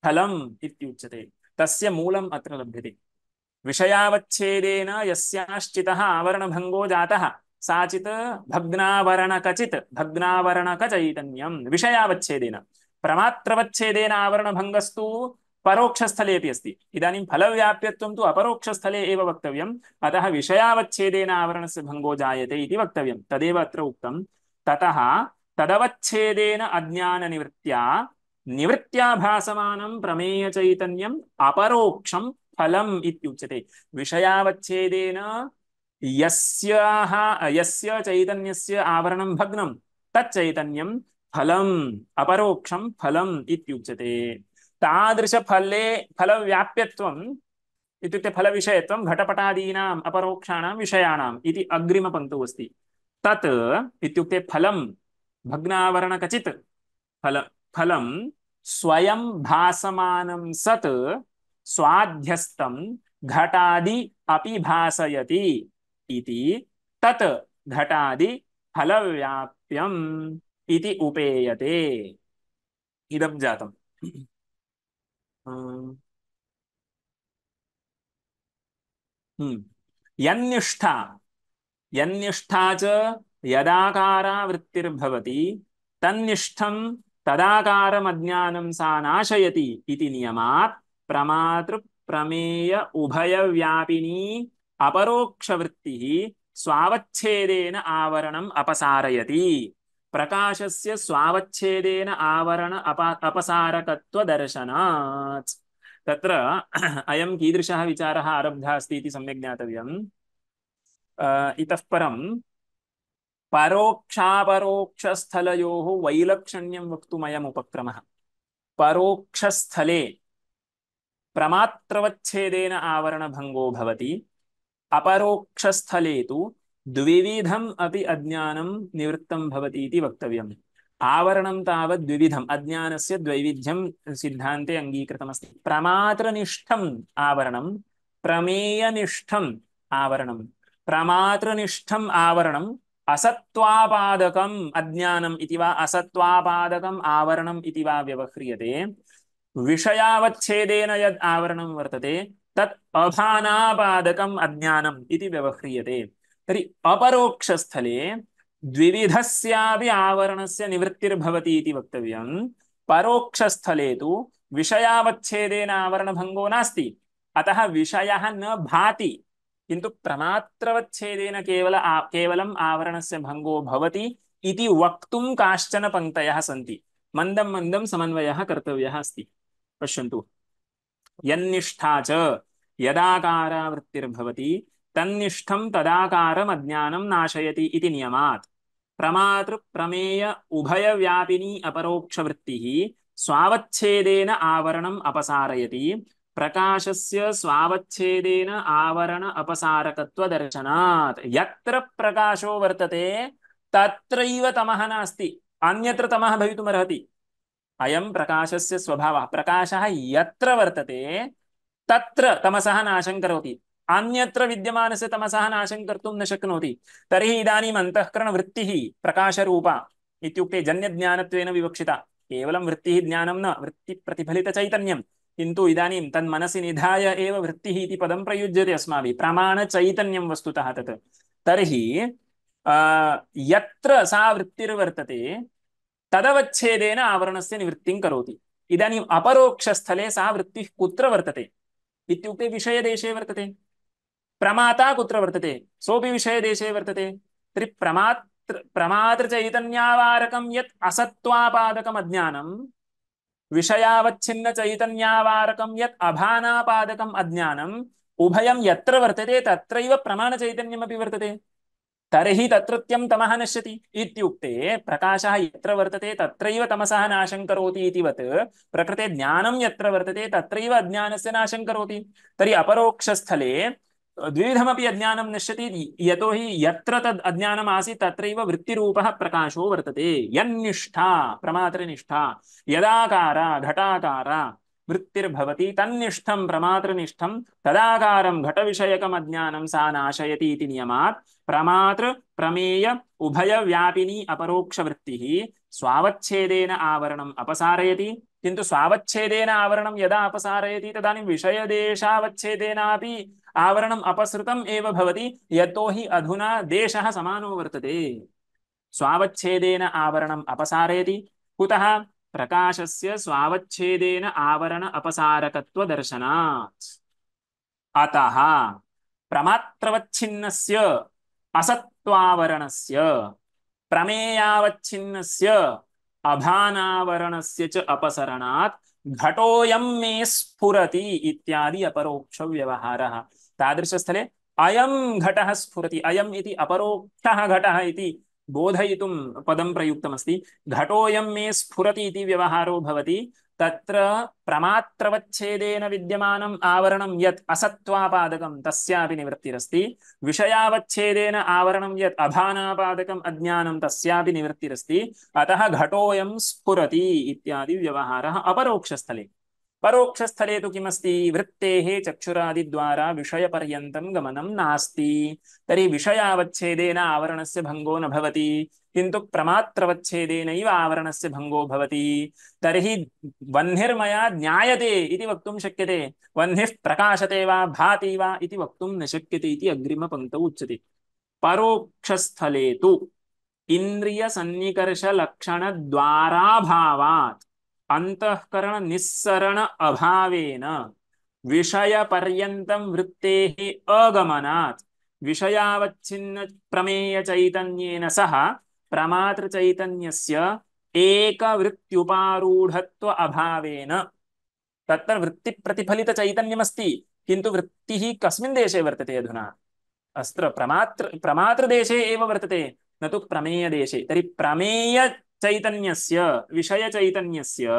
फलम् इत्युच्यते तस्य मूलम् अत्र लभ्यते विषयावच्छेदेन यस्याश्चितः आवरणभङ्गो जातः सा चित् भग्नावरणकचित् भग्नावरणकचैतन्यं विषयावच्छेदेन प्रमात्रवच्छेदेन आवरणभङ्गस्तु परोक्षस्थलेपि अस्ति इदानीं फलव्याप्यत्वं तु अपरोक्षस्थले एव वक्तव्यम् अतः विषयावच्छेदेन आवरणस्य भङ्गो जायते इति वक्तव्यं तदेव अत्र उक्तं ततः తదవచ్ఛేదేన అజ్ఞాన నివృత్యా నివృత్యాభాసమానం ప్రమేయ చైతన్యం అపరోక్షం ఫలం ఇత్యుచ్యతే విషయావచ్ఛేదేన యస్యాహ యస్య చైతన్యస్య ఆవరణం భగ్నం తచ్చైతన్యం ఫలం అపరోక్షం ఫలం ఇత్యుచ్యతే తాదృశ ఫలే ఫల వ్యాప్యత్వం ఇత్యుక్తే ఫల విషయత్వం ఘటపటాదీనాం అపరోక్షాణం విషయాణం ఇది అగ్రిమ పంక్తు అస్తి తత్ ఇత్యుక్తే ఫలం भग्नावरण कचित फल फलम स्वयं भासमानं सत स्वाध्यस्तम घटादि अपि भासयति इति तत् घटादि फलव्याप्यम् इति उपेयते इदं जातम् हम्म। यन्निष्ठा यन्निष्ठा च यदाकारावृत्तिर्भवति तन्निष्ठं तदाकारमज्ञानं सा नाशयति इति नियमात् प्रमातृप्रमेय उभयव्यापिनी अपरोक्षवृत्तिः स्वावच्छेदेन आवरणम् अपसारयति प्रकाशस्य स्वावच्छेदेन आवरण अप अपसारकर्शना तत्र अयं कीदृशः विचारः आरब्धः अस्ति इति सम्यक् इतः परं परोक्षापरोक्षस्थलयोः वैलक्षण्यम वक्त उपक्रमः परोक्षस्थले प्रमात्रवच्छेदेन आवरणभङ्गो भवति अपरोक्षस्थले तु द्विविधम् अपि अज्ञानं निवृत्तं भवति इति वक्तव्यम् आवरणं तावत् द्विविधम् अज्ञानस्य द्वैविध्यं सिद्धान्ते अङ्गीकृतमस्ति प्रमात्रनिष्ठम् आवरणं प्रमेयनिष्ठम् आवरणं प्रमात्रनिष्ठम् आवरणं असत्वापादकम् अज्ञानम् इति वा व्यवह्रीय आवरणम् इति वा व्यवह्रियते विषयावच्छेदेन यद् आवरणं वर्तते तत् अभानापादकम् अज्ञानम् इति व्यवह्रियते अपरोक्षस्थले द्विविधस्यापि आवरणस्य निवृत्तिर्भवति इति वक्तव्यम् परोक्षस्थले तु विषयावच्छेदेन आवरणभङ्गो नास्ति अतः विषयः न भाति किंतु प्रमात्रवच्छेदेन केवल से भंगो आवरणस्य भङ्गो भवति इति वक्तुं काश्चन पङ्क्तयः सन्ति मन्दं मन्दं समन्वयः कर्तव्यः अस्ति पश्यन्तु यन्निष्ठा च यदाकारावृत्तिर्भवति तन्निष्ठं तदाकारम् अज्ञानं नाशयति इति नियमात् प्रमातृप्रमेय उभयव्यापिनी अपरोक्षवृत्तिः स्वावच्छेदेन आवरणम् अपसारयति प्रकाश से स्वावच्छेदेन आवरण अपसारकत्वदर्शनात् प्रकाशो वर्तते तत्रैव तमः नास्ति अन्यत्र तमः भवितुमर्हति अयं प्रकाशस्य स्वभावः प्रकाशः यत्र वर्तते तत्र तमसः नाशं करोति अन्यत्र विद्यमानस्य तमसः नाशं कर्तुं न शक्नोति तर्हि इदानीम् अन्तःकरणवृत्तिः प्रकाशरूपा इत्युक्ते जन्यज्ञानत्वेन विवक्षिता केवलं वृत्तिः ज्ञानं न वृत्तिप्रतिफलितचैतन्यं किन्तु इदानीं तन्मनसि निधाय एव वृत्तिः इति पदं प्रयुज्यते अस्माभिः प्रमाणचैतन्यं वस्तुतः तत् तर्हि यत्र सा वृत्तिर्वर्तते तदवच्छेदेन आवरणस्य निवृत्तिं करोति इदानीम् अपरोक्षस्थले सा वृत्तिः कुत्र वर्तते इत्युक्ते विषयदेशे वर्तते प्रमाता कुत्र वर्तते सोऽपि विषयदेशे वर्तते तर्हि प्रमात्र प्रमातृचैतन्यावारकं यत् असत्त्वापादकमज्ञानं विषयावच्छिन्न चैतन्यावारकम यत् अभानापादकम अज्ञानम उभयम यत्र वर्तते तत्रैव प्रमाण चैतन्यमपि वर्तते तरहि तत्रत्यं तमः नश्यति इत्युक्ते प्रकाशः यत्र वर्तते तत्रैव तमसः नाशं करोति इतिवत् प्रकृते ज्ञानं यत्र वर्तते तत्रैव अज्ञानस्य नाशं करोति तर्हि अपरोक्षस्थले द्विविधमपि अज्ञानं नश्यति यतो हि यत्र तद् अज्ञानम् आसीत् प्रकाशो वर्तते यन्निष्ठा प्रमातृनिष्ठा यदाकार घटाकार वृत्तिर्भवति तन्निष्ठं प्रमातृनिष्ठं तदाकारं घट अज्ञानं साशयती नाशयति इति नियमात् प्रमातृ प्रमेय उभयव्यापिनी अपरोक्षवृत्तिः स्वावच्छेदेन आवरणम् अपसारयति किन्तु स्वावच्छेदेन आवरणं यदा अपसारयति तदानीं विषयदेशावच्छेदेनापि आवरण अपसृतम् एव भवति यतो हि अधुना देशः समानो वर्तते स्वावच्छेदेन आवरणम् अपसारयति कुतः प्रकाशस्य स्वावच्छेदेन आवरण अपसारकत्वदर्शनात् अतः प्रमात्रवच्छिन्नस्य असत्त्वावरणस्य प्रमेयावच्छिन्नस्य अभानावरणस्य च अपसरणात् घटोऽयं मे स्फुरति इत्यादि अपरोक्षव्यवहारः तादृशस्थले अयं घटः स्फुरति अयम् इति अपरोक्षः घटः इति बोधयितुं पदं प्रयुक्तमस्ति घटोऽयं मे स्फुरति इति व्यवहारो भवति तत्र प्रमात्रवच्छेदेन विद्यमानम् आवरणं यत् असत्त्वापादकं तस्यापि निवृत्तिरस्ति विषयावच्छेदेन आवरणं यत् अभानापादकम् अज्ञानं तस्यापि निवृत्तिरस्ति अतः घटोऽयं स्फुरति इत्यादि व्यवहारः अपरोक्षस्थले परोक्षस्थले तु किमस्ति वृत्तेः चक्षुरादिद्वारा विषयपर्यन्तं गमनं नास्ति तर्हि विषयावच्छेदेन से भंगो नवती भवति किन्तु आवरण आवरणस्य भङ्गो भवति तर्हि वह्निर्मया ज्ञायते इति वक्तुं शक्यते वह्निः प्रकाशते वा भाति वा इति वक्तुं न शक्यते इति अग्रिमपङ्क्तौ उच्यते परोक्षस्थले तु इन्द्रियसन्निकर्षलक्षणद्वाराभावात् अंतकरण निस्सरण अभावेन विषय पर्यंतम वृत्ते अगमनात् विषयावच्छिन्न प्रमेय चैतन्येन सह प्रमात्र चैतन्यस्य एक वृत्त्युपारूढ़त्व अभावेन तत्र वृत्ति प्रतिफलित चैतन्यमस्ति किंतु वृत्तिः कस्मिन् देशे वर्तते अधुना अस्त्र प्रमात्र प्रमातृदेशे एव वर्तते न तु प्रमेयदेशे तर्हि प्रमेय चैतन्यस्य विषयचैतन्यस्य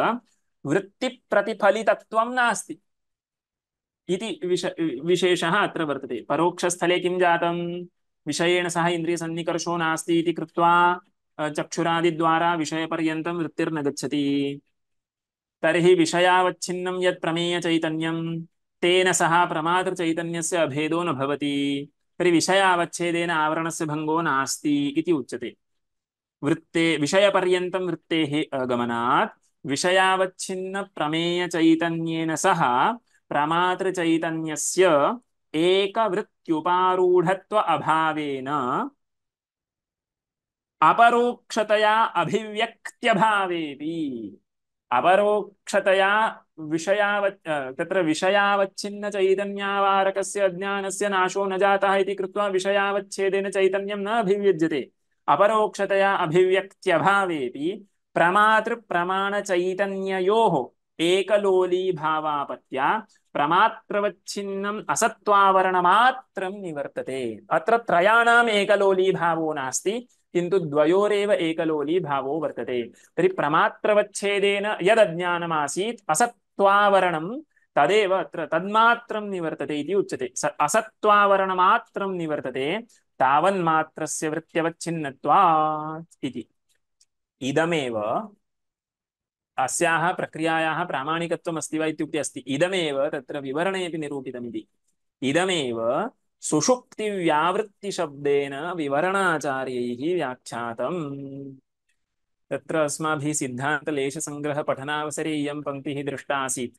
वृत्तिप्रतिफलितत्वं नास्ति इति विश विशेषः अत्र वर्तते परोक्षस्थले किं जातम् विषयेण सह इन्द्रियसन्निकर्षो नास्ति इति कृत्वा चक्षुरादिद्वारा विषयपर्यन्तं वृत्तिर्न गच्छति तर्हि विषयावच्छिन्नं यत् प्रमेयचैतन्यं तेन सह प्रमातृचैतन्यस्य अभेदो न भवति तर्हि विषयावच्छेदेन आवरणस्य भङ्गो नास्ति इति उच्यते वृत्ते वृत्ते विषयपर्यन्तं विषयावच्छिन्न प्रमेय चैतन्येन सह प्रमातृचैतन्यस्य एकवृत्त्युपारूढत्व अभावेन अपरोक्षतया अभिव्यक्त्यभावेति अपरोक्षतया विषयाव तत्र विषयावच्छिन्न चैतन्यावारकस्य अज्ञानस्य नाशो न जातः इति कृत्वा विषयावच्छेदेन चैतन्यं न अभिव्यज्यते अपरोक्षतया अभिव्यक्त्यभावेपि प्रमातृप्रमाणचैतन्ययोः एकलोलीभावापत्या प्रमात्रवच्छिन्नम् असत्त्वावरणमात्रं निवर्तते अत्र त्रयाणाम् एकलोलीभावो नास्ति किन्तु द्वयोरेव एकलोलीभावो वर्तते तर्हि प्रमात्रवच्छेदेन यदज्ञानमासीत् असत्त्वावरणं तदेव अत्र तन्मात्रं निवर्तते इति उच्यते असत्त्वावरणमात्रं निवर्तते तवन्मात्र वृत्त्यवच्छिन्नत्वात् इति इदमेव अस्याः प्रक्रियायाः प्रामाणिकत्वम् अस्ति वा इत्युक्ते अस्ति इदमेव तत्र विवरणेऽपि निरूपितमिति इदमेव सुषुप्तिव्यावृत्तिशब्देन विवरणाचार्यैः व्याख्यातम् तत्र अस्माभिः सिद्धान्तलेशसङ्ग्रहपठनावसरे इयं पङ्क्तिः दृष्टा आसीत्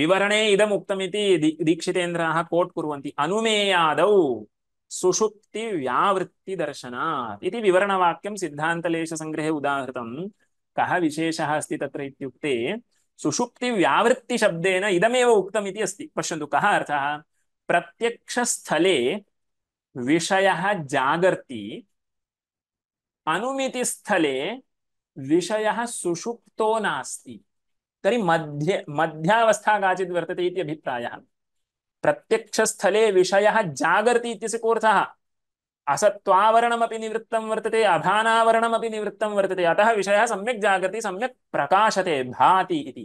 विवरणे इदमुक्तमिति दीक्षितेन्द्राः कोट् कुर्वन्ति अनुमेयादौ दर्शना हाँ। इति विवरणवाक्यं सिद्धान्तलेशसङ्ग्रहे उदाहृतं कह विशेष अस्ति तत्र इत्युक्ते शब्देन इदमेव उक्तम् इति अस्ति पश्यन्तु कः अर्थः स्थले विषयः जागर्ति स्थले विषयः सुषुप्तो नास्ति तरी मध्य मध्यावस्था काचिद् वर्तते इति अभिप्रायः प्रत्यक्ष प्रत्यक्षस्थले विषयः जागर्ति इत्यस्य कोऽर्थः असत्त्वावरणमपि निवृत्तं वर्तते अभानावरणमपि निवृत्तं वर्तते अतः विषयः सम्यक् जागर्ति सम्यक् प्रकाशते भाति इति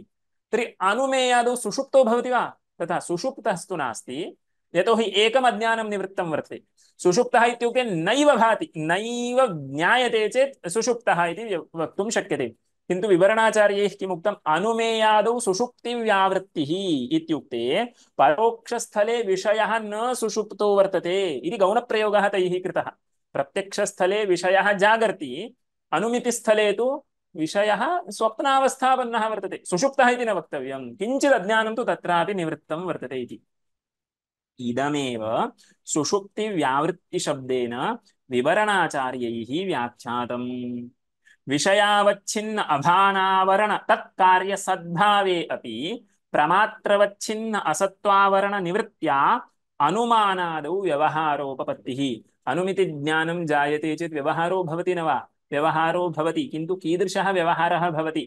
तर्हि अनुमेयादौ सुषुप्तो भवति वा तथा सुषुप्तस्तु नास्ति यतोहि एकम् अज्ञानं निवृत्तं वर्तते सुषुप्तः इत्युक्ते नैव भाति नैव ज्ञायते चेत् सुषुप्तः इति वक्तुं शक्यते किंतु विवरणाचार्यैः किमुक्तम् अनुमेयादौ सुषुप्तिव्यावृत्तिः इत्युक्ते परोक्षस्थले विषयः न सुषुप्त वर्तते इति गौणप्रयोगः तैः प्रत्यक्षस्थले विषय जागर्ति अनुमितिस्थले तो विषय स्वप्नावस्थापन्न वर्त है सुषुप्त न वक्त किञ्चित् अज्ञानं तु तत्रापि निवृत्तं वर्तते इति इदमेव विवरणाचार्य व्याख्यात विषयावच्छिन्न अभानावरण तत्कार्य सद्भावे अपि प्रमात्रवच्छिन्न असत्वावरण निवृत्त्या अनुमानादौ व्यवहारोपपत्तिः अनुमिति ज्ञानं जायते चेत् व्यवहारो भवति न वा व्यवहारो भवति किन्तु कीदृशः व्यवहारः भवति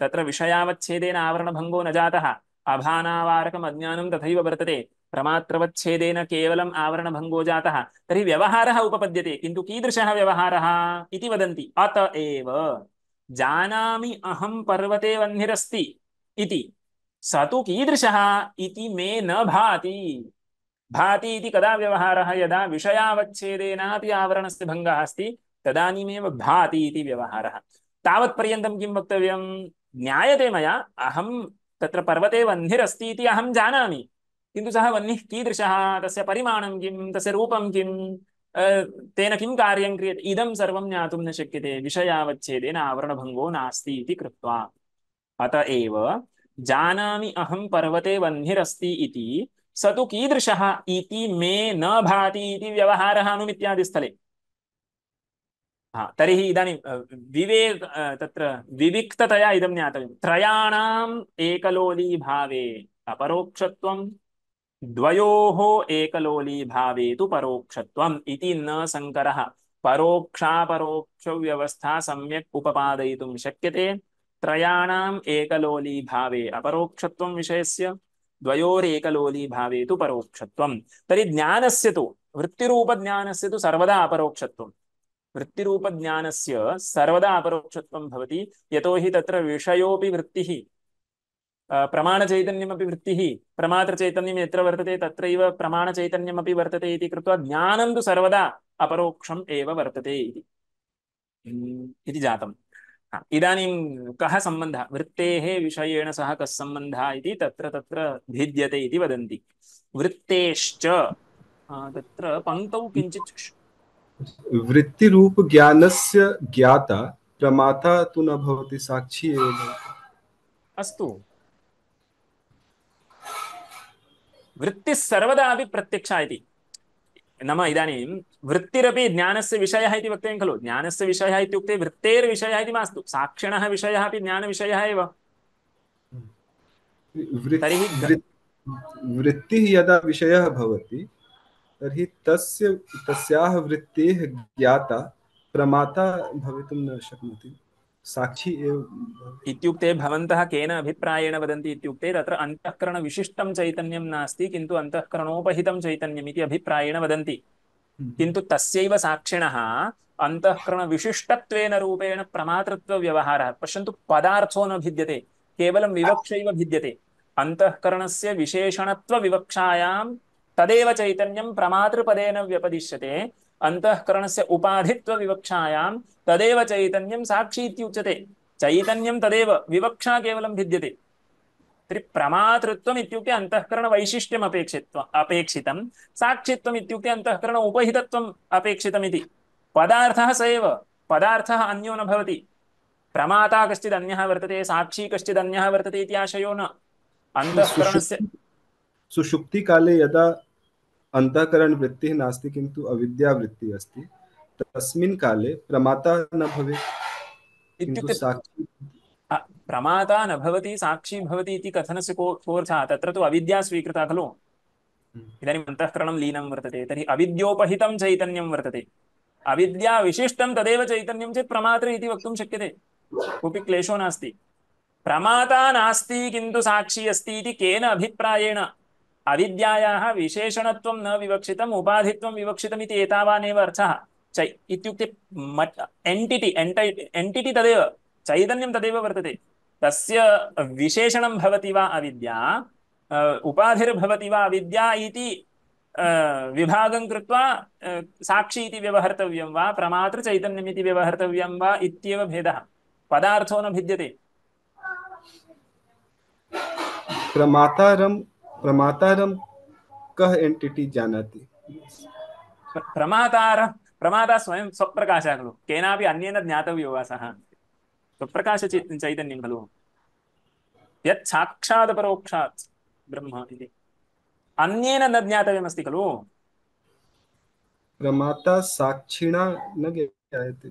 तत्र विषयावच्छेदेन आवरणभङ्गो न जातः अभानावारकम् अज्ञानं तथैव वर्तते प्रमात्रवच्छेदेन केवलम् आवरणभङ्गो जातः तर्हि व्यवहारः उपपद्यते किन्तु कीदृशः व्यवहारः इति वदन्ति अत एव जानामि अहं पर्वते वह्निरस्ति इति स तु कीदृशः इति मे न भाति भाति इति कदा व्यवहारः यदा विषयावच्छेदेनापि आवरणस्य भङ्गः अस्ति तदानीमेव भाति इति व्यवहारः तावत्पर्यन्तं किं वक्तव्यं ज्ञायते मया अहं तत्र पर्वते वह्निरस्ति इति अहं जानामि किंतु सह वह कीदृश तर परिमाणं किं तस्य किं तेन किं कार्यं क्रिय इदं सर्वं ज्ञातुं न शक्य है विषयावच्छेद आवरण इति कृत्वा अत एव जानामि पर्वते वह्निरस्ति स तो कीदृशः मे न भाति व्यवहार व्यवहारः अनुमित्यादिस्थले हा तर्हि इदानीं विवेक तत्र विविक्ततया इदं ज्ञातव्यं त्रयाणाम् एकलोलीभावे अपरोक्षत्वं द्वयोः एकलोलीभावे तु परोक्षत्वम् इति न सङ्करः परोक्षापरोक्षव्यवस्था सम्यक् उपपादयितुं शक्यते त्रयाणाम् एकलोलीभावे अपरोक्षत्वं विषयस्य द्वयोरेकलोलीभावे तु परोक्षत्वं तर्हि ज्ञानस्य तु वृत्तिरूपज्ञानस्य तु सर्वदा अपरोक्षत्वं वृत्तिरूपज्ञानस्य सर्वदा अपरोक्षत्वं भवति यतो तत्र विषयोऽपि वृत्तिः प्रमाणचैतन्यमपि वृत्ति प्रमात्रचैतन्यं ये त्रव तत्रैव प्रमाणचैतन्यमपि वर्तते इति कृत्वा सर्वदा अपरोक्षम एव वर्तते इति इति जातम् इदानीं विषयेण सह कः सम्बन्धः इति तत्र तत्र भिद्यते इति वदन्ति वृत्तेश्च तत्र पङ्क्तौ किञ्चित् ज्ञानस्य ज्ञाता प्रमाता तु न भवति साक्षी अस्तु वृत्ति सर्वदा अपि प्रत्यक्षा इति नाम इदानीं वृत्तिरपि ज्ञानस्य विषयः इति वक्तव्यं खलु ज्ञानस्य विषयः विषय वृत्तेर्विषयः इति मास्तु साक्षिणः विषयः अपि ज्ञानविषयः यदा विषयः तस्य तस्याः वृत्तेः ज्ञाता प्रमाता भवितुं न शक्नोति साक्षी इत्युक्ते भवन्तः केन अभिप्रायेण वदन्ति इत्युक्ते तत्र अन्तःकरणविशिष्टं चैतन्यं नास्ति किन्तु अन्तःकरणोपहितं चैतन्यम् इति अभिप्रायेण वदन्ति हम्म। किन्तु तस्यैव साक्षिणः अन्तःकरणविशिष्टत्वेन रूपेण प्रमातृत्वव्यवहारः पश्यन्तु पदार्थो न भिद्यते केवलं विवक्षैव भिद्यते अन्तःकरणस्य विशेषणत्वविवक्षायां तदेव चैतन्यं प्रमातृपदेन व्यपदिश्यते अंतकरण से उपाधित्व विवक्षायाम तदेव चैतन्यम साक्षी इत्युच्यते चैतन्यम तदेव विवक्षा केवल भिद्यते तरी प्रमातृत्व अंतकरण वैशिष्ट्यम अपेक्षित साक्षित्वम् इत्युक्ते अन्तःकरण उपहितत्वम् अपेक्षितमिति पदार्थः स एव पदार्थः अन्यो न भवति प्रमाता कश्चिदन्यः वर्तते साक्षी कचिद वर्तते इति आशयो न अंतकरण से अन्तःकरणस्य काले यदा वृत्ति नास्ति किंतु अविद्या वृत्ति अस्ति तस्मिन् काले प्रमाता न भवे इत्युक्ते प्रमाता न भवति साक्षी भवति इति कथनस्य को कोऽर्थः तत्र तु अविद्या स्वीकृता खलु हम्म। इदानीम् अन्तःकरणं लीनं वर्तते तर्हि अविद्योपहितं चैतन्यं वर्तते अविद्या विशिष्टं तदेव चैतन्यं चेत् प्रमातृ इति वक्तुं शक्यते कोऽपि क्लेशो नास्ति प्रमाता नास्ति किन्तु साक्षी अस्ति इति केन अभिप्रायेण अविद्यायाः न विवक्षित उपाधि विवक्षित एतावानेव अर्थ चै एंटिटी एंट एंटिटी तदव चैतन्यम तदव चैतन्यं तदेव वर्तते तस्य विशेषणं अविद्या उपाधिर्भवति अविद्या विभाग साक्षी व्यवहर्तव्यम व्यवहर्तव्यं वा भेद पदार्थो न भिद्यते प्रमातारम कह एंटिटी जानाति प्रमातार प्रमाता स्वयं स्वप्रकाशः खलु केनापि अन्येन ज्ञातव्यो वा सः स्वप्रकाशचैतन्यं खलु यत् साक्षात् परोक्षात् ब्रह्म इति अन्येन न ज्ञातव्यमस्ति खलु प्रमाता साक्षिणा न ज्ञायते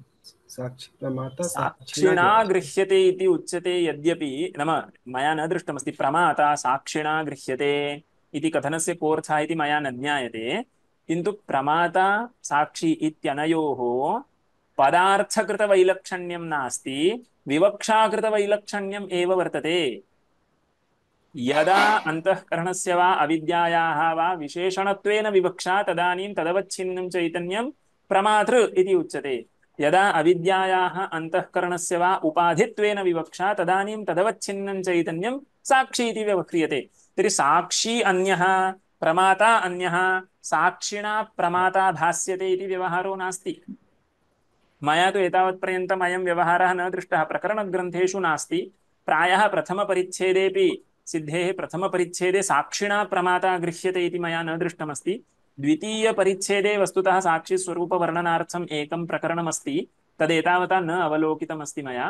साक्षिणा गृह्यते इति उच्यते यद्यपि नाम मया न दृष्टमस्ति प्रमाता साक्षिणा गृह्यते इति कथनस्य कोऽर्थः इति मया न ज्ञायते किन्तु प्रमाता साक्षी इत्यनयोः पदार्थकृतवैलक्षण्यं नास्ति विवक्षाकृतवैलक्षण्यम् एव वर्तते यदा अन्तःकरणस्य वा अविद्यायाः वा विशेषणत्वेन विवक्षा तदानीं तदवच्छिन्नं चैतन्यं प्रमातृ इति उच्यते यदा अविद्यायाः अन्तःकरणस्य वा उपाधित्वेन विवक्षा तदानीं तदवच्छिन्नं चैतन्यं साक्षी इति व्यवह्रियते तर्हि साक्षी अन्यः प्रमाता अन्यः साक्षिणा प्रमाता भाष्यते इति व्यवहारो नास्ति मया तु एतावत्पर्यन्तम् अयं व्यवहारः न दृष्टः प्रकरणग्रन्थेषु नास्ति प्रायः प्रथमपरिच्छेदेपि सिद्धेः प्रथमपरिच्छेदे साक्षिणा प्रमाता गृह्यते इति मया न दृष्टमस्ति द्वितीय परिच्छेदे वस्तुतः साक्षी स्वरूप साक्षिस्वरूपवर्णनार्थम् एकं प्रकरणमस्ति तदेतावता न अवलोकितमस्ति मया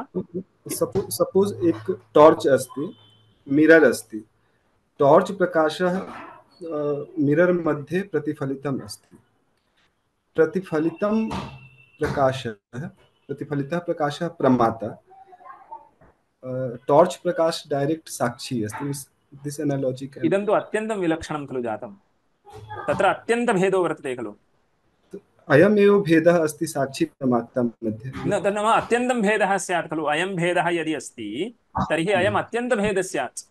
सपोज एक टॉर्च अस्ति मिरर अस्ति टॉर्च प्रकाशः मिरर मध्ये प्रतिफलितम् अस्ति प्रतिफलितं प्रकाशः प्रतिफलितः प्रकाशः प्रमाता टॉर्च प्रकाश डायरेक्ट साक्षी अस्ति दिस एनालॉजी इदं तु अत्यन्तं विलक्षणं खलु जातम् तत्र अत्यन्तभेदो वर्तते खलु अयमेव भेदः अस्ति साक्षी प्रमात्ता मध्ये न तन्नाम अत्यन्तं भेदः स्यात् खलु अयं भेदः यदि अस्ति तर्हि अयम् हम्म। अत्यन्तभेदः स्यात्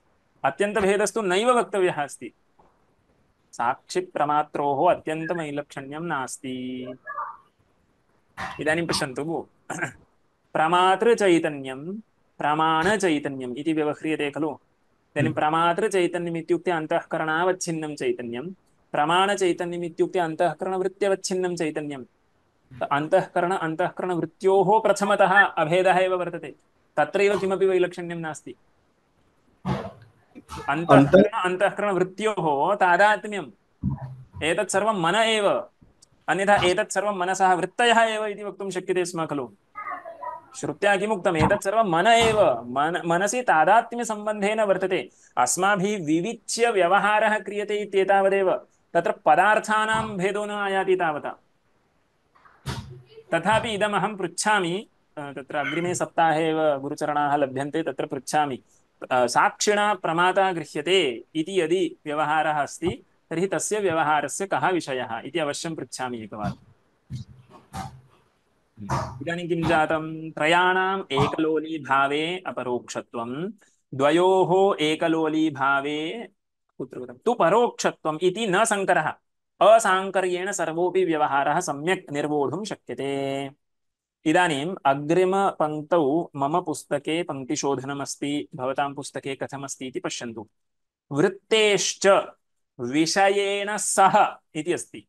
अत्यन्तभेदस्तु नैव वक्तव्यः अस्ति साक्षिप्रमात्रोः अत्यन्तमैलक्षण्यं नास्ति इदानीं पश्यन्तु प्रमातृचैतन्यं प्रमाणचैतन्यम् इति व्यवह्रियते खलु इदानीं हम्म। प्रमातृचैतन्यम् इत्युक्ते अन्तःकरणावच्छिन्नं चैतन्यं प्रमाण प्रमाणचैतन्यम् इत्युक्ते अन्तःकरणवृत्त्यवच्छिन्नं चैतन्यम् अंतकरण अन्तःकरणवृत्त्योः प्रथमतः अभेदः एव वर्त है त्रव कि वैलक्षण्यम नास्त अंतकरण वृत्ो तादात्म्यम एक मन एव अन्यथा एतत् वृत्त मनसः वृत्तयः एव इति स्म खलु श्रुत्या कि मुक्त सर्वं मन एव मन मनसी मनसि तादात्म्यसम्बन्धेन वर्तते अस्म विविच्य व्यवहारः क्रियते इत्येतावदेव तत्र पदार्थानां भेदो न आयाति तावता तथापि इदमहं पृच्छामि तत्र अग्रिमे सप्ताहे एव गुरुचरणाः लभ्यन्ते तत्र पृच्छामि साक्षिणा प्रमाता गृह्यते इति यदि व्यवहारः अस्ति तर्हि तस्य व्यवहारस्य कः विषयः इति अवश्यं पृच्छामि एकवारम् इदानीं किं जातं त्रयाणाम् एकलोलीभावे अपरोक्षत्वं द्वयोः एकलोलीभावे कुत्र कृतं तु इति न सङ्करः असाङ्कर्येण सर्वोऽपि व्यवहारः सम्यक् निर्वोढुं शक्यते अग्रिम पंक्त मम पुस्तके पङ्क्तिशोधनमस्ति भवतां पुस्तके कथमस्ति इति पश्यन्तु वृत्तेश्च विषयेण सह इति अस्ति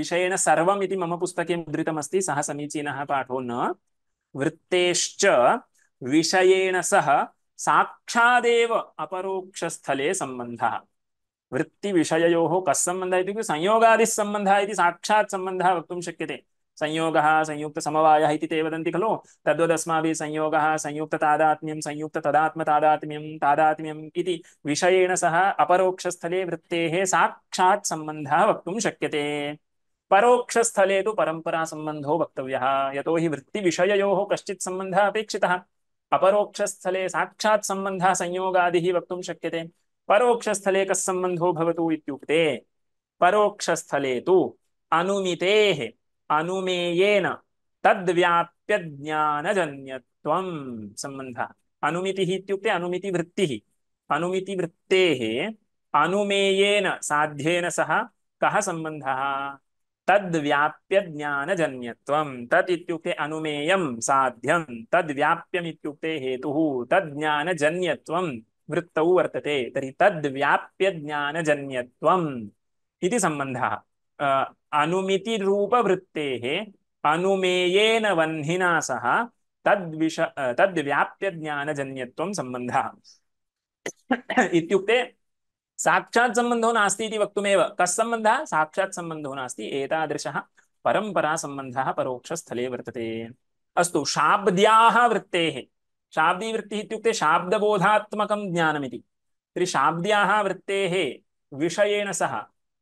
विषयेण सर्वम् मम पुस्तके मुद्रितमस्ति सः समीचीनः पाठो न वृत्ते विषयेण सह साक्षादेव अपरोक्षस्थले सम्बन्धः वृत्तिविषययोः कः सम्बन्धः संयोगादि संबंध है साक्षात् संबंध वक्त शक्य है संयोग संयुक्त समवाय वदी खलु संयुक्त तादात्म्यम संयुक्त संयुक्ततदात्मतादात्म्यं तादात्म्यम इति विषयेण सह अपरोक्षस्थले वृत्ते साक्षात् वक्त शक्य है परोक्षस्थले वक्तव्य यतो हि वृत्ति वृत्तिविषययोः कश्चित् संबंध अपेक्षितः अपरोक्षस्थले साक्षात् संयोगादि वक्त शक्य है परोक्षस्थले कः सम्बन्धो भवतु इत्युक्ते परोक्षस्थले तु अनुमितेः अनुमेयेन तद्व्याप्यज्ञानजन्यत्वं सम्बन्धः अनुमितिः इत्युक्ते अनुमिति वृत्ति अनुमितिवृत्तिः अनुमितिवृत्तेः अनुमेयेन साध्येन सह कः सम्बन्धः तद्व्याप्यज्ञानजन्यत्वं तत् इत्युक्ते अनुमेयं साध्यं तद्व्याप्यम् इत्युक्ते हेतुः तज्ज्ञानजन्यत्वं वृत्तौ वर्तते तरी तद्व्याप्य ज्ञानजन्यत्वम् इति सम्बन्धः अनुमितिरूपवृत्तेः अनुमेयेन वह्निना सह तद्विष तद्व्याप्यज्ञानजन्यत्वं सम्बन्धः इत्युक्ते साक्षात् संबंधो नास्ति इति वक्तुमेव कस्सम्बन्धः साक्षात् संबंधो नास्ति एतादृशः संबंध परोक्षस्थले वर्तते अस्तु शाब्द्याः वृत्तेः शाब्दीवृत्तिः वृत्ति शाब्दबोधात्मकं ज्ञानमिति तरी शाब्द्याः वृत्ते विषयेण सह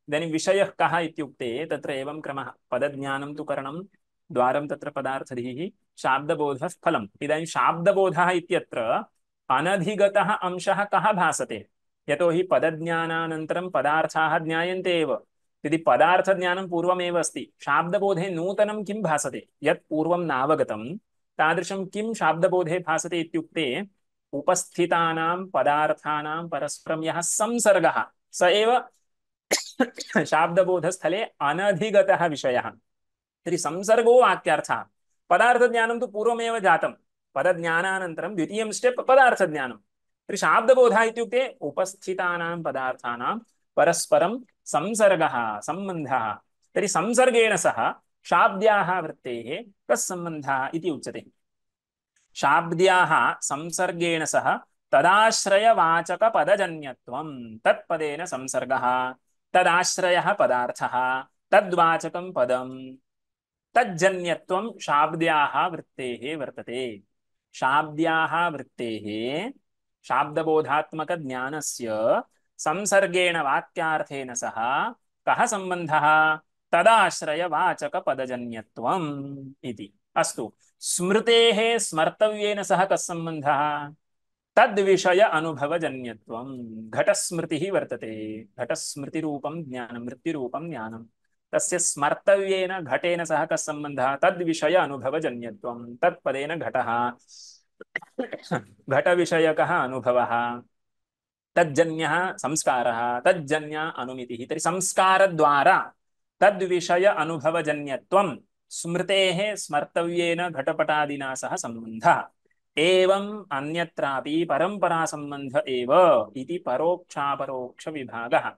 इदानीं विषय कः इत्युक्ते तत्र एवं क्रमः पदज्ञानं तु करणं द्वारं तत्र पदार्थधीः शाब्दबोधः फलम् इदानीं शाब्दबोधः इत्यत्र अनधिगतः अंशः कः भासते यतोहि पदज्ञानानन्तरं पदार्थाः ज्ञायन्ते पूर्वमेव अस्ति शाब्दबोधे नूतनं किं भाषते यत् पूर्वं तादृशं किं शाब्दबोधे भासते इत्युक्ते उपस्थितानां पदार्थानां परस्परं यः संसर्गः स एव शाब्दबोधस्थले अनधिगतः विषयः तर्हि संसर्गो वाक्यार्थः पदार्थज्ञानं तु पूर्वमेव जातं पदज्ञानानन्तरं द्वितीयं स्टेप् पदार्थज्ञानं तर्हि शाब्दबोधः इत्युक्ते उपस्थितानां पदार्थानां परस्परं संसर्गः सम्बन्धः तर्हि संसर्गेण सह शाब्द्याः वृत्ते तत्सम्बन्धः इति उच्यते शाब्द्याः संसर्गेण सह तदाश्रयवाचकपदजन्यत्वं तत्पदेन संसर्ग तदाश्रय पदार्थः तद्वाचकं पदं तज्जन्यत्वं शाब्द्याः वृत्ते वर्तते शाब्द्याः वृत्तेः शाब्दबोधात्मकज्ञानस्य संसर्गेण वाक्यार्थेन सह कः सम्बन्धः तदाश्रयवाचकपदजन्यत्वम् इति अस्तु स्मृते स्मर्तव्येन सह कस्सम्बन्धः तद्विषय अनुभवजन्यत्वं घटस्मृति वर्तते घटस्मृतिरूपं ज्ञानं मृत्युरूपं ज्ञानं तस्य स्मर्तव्येन घटेन सह कस्सम्बन्धः तद्विषय अनुभवजन्यत्वं तत्पदेन घटः घटविषयकः अनुभवः तज्जन्यः संस्कारः तज्जन्या अनुमितिः तर्हि संस्कारद्वारा तद्विषय अनुभवजन्यत्वं स्मृतेः स्मर्तव्येन घटपटादिना सह सम्बन्धः एवम् अन्यत्रापि परम्परासम्बन्ध एव इति परोक्षापरोक्षविभागः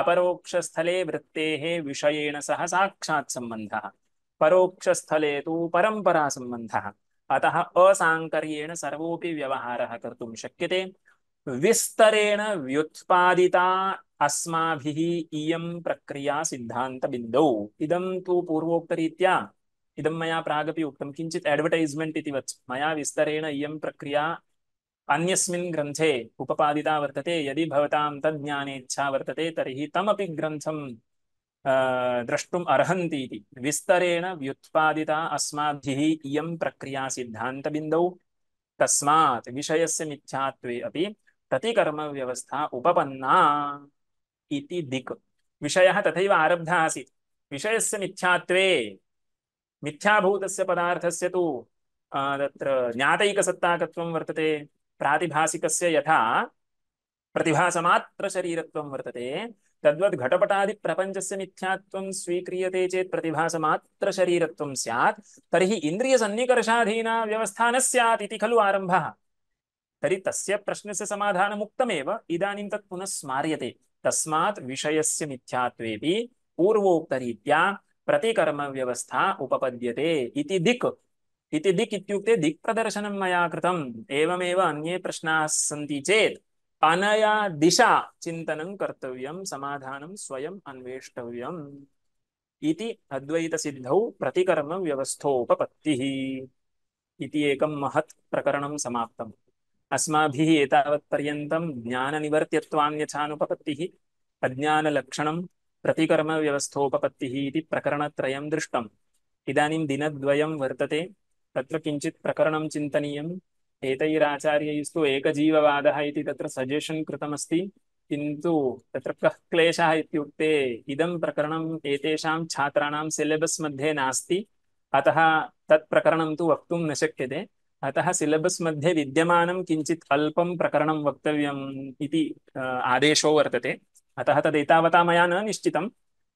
अपरोक्षस्थले वृत्तेः विषयेण सह साक्षात् सम्बन्धः परोक्षस्थले तु परम्परासम्बन्धः अतः असाङ्कर्येण सर्वोऽपि व्यवहारः कर्तुं शक्यते विस्तरेण व्युत्पादिता अस्माभिः इयं प्रक्रिया सिद्धान्तबिन्दौ इदं तु पूर्वोक्तरीत्या इदं मया प्रागपि उक्तं किञ्चित् एड्वर्टैस्मेण्ट् इति वत् मया विस्तरेण इं प्रक्रिया अन्यस्मिन् ग्रन्थे उपपादिता वर्तते यदि भवतां तज्ज्ञानेच्छा वर्तते तर्हि तमपि ग्रन्थं द्रष्टुम् अर्हन्ति इति विस्तरेण व्युत्पादिता अस्माभिः इयं प्रक्रिया सिद्धान्तबिन्दौ तस्मात् विषयस्य मिथ्यात्वे अपि प्रतिकर्म व्यवस्था उपपन्ना इति दिक् तथा आरब्ध आसी विषय से मिथ्यात्वे मिथ्याभूतस्य पदार्थस्य तु तत्र ज्ञातैकसत्ताकत्वं वर्तते प्रातिभासिकस्य यथा प्रतिभासमात्रशरीरत्वं वर्तते प्रपंच से मिथ्यात्वं स्वीक्रीय चेत प्रतिभासमात्रशरी सैत् तरी इंद्रियसन्नीकर्षाधीना व्यवस्था न सैत्ति खलु खलु है तरी तस्य प्रश्नस्य समाधानमुक्तमेव इदानीं तत् पुनः स्मार्यते तस्मात् विषयस्य मिथ्यात्वेऽपि पूर्वोक्तरीत्या प्रतिकर्मव्यवस्था उपपद्यते इति दिक् इति दिक् इत्युक्ते दिक्प्रदर्शनं मया कृतम् एवमेव अन्ये प्रश्नाः सन्ति चेत् अनया दिशा चिन्तनं कर्तव्यं समाधानं स्वयम् अन्वेष्टव्यम् इति अद्वैतसिद्धौ प्रतिकर्मव्यवस्थोपपत्तिः इति एकं महत् प्रकरणं समाप्तम् अस्माभिः एतावत्पर्यन्तं ज्ञाननिवर्त्यत्वान्यथानुपपत्तिः अज्ञानलक्षणं प्रतिकर्मव्यवस्थोपपत्तिः इति प्रकरणत्रयं दृष्टम् इदानीं दिनद्वयं वर्तते तत्र किञ्चित् प्रकरणं चिन्तनीयम् एतैराचार्यैस्तु एकजीववादः इति तत्र सजेशन् तत्र क्लेशः इत्युक्ते इदं प्रकरणम् एतेषां छात्राणां सिलेबस् मध्ये नास्ति अतः तत् प्रकरणं तु वक्तुं न शक्यते अतः सिलेबस् मध्ये विद्यमानं किञ्चित् अल्पं प्रकरणं वक्तव्यम् इति आदेशो वर्तते अतः तदेतावता मया न निश्चितं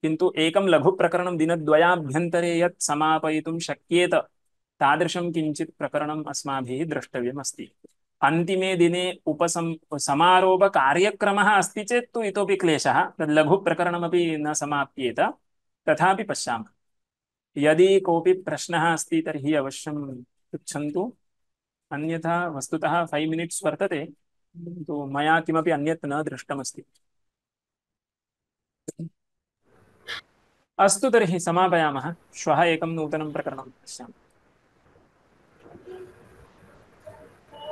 किन्तु एकं लघुप्रकरणं दिनद्वयाभ्यन्तरे यत् समापयितुं शक्येत तादृशं किञ्चित् प्रकरणम् अस्माभिः द्रष्टव्यमस्ति अन्तिमे दिने उपसं समारोपकार्यक्रमः अस्ति चेत् तु इतोपि क्लेशः तद् लघुप्रकरणमपि न समाप्येत तथापि पश्यामः यदि कोऽपि प्रश्नः अस्ति तर्हि अवश्यं पृच्छन्तु अन्यथा वस्तुतः फैव् मिनिट्स् वर्तते तो मया किमपि अन्यत् न दृष्टमस्ति अस्तु तर्हि समापयामः श्वः एकं नूतनं प्रकरणं पश्यामः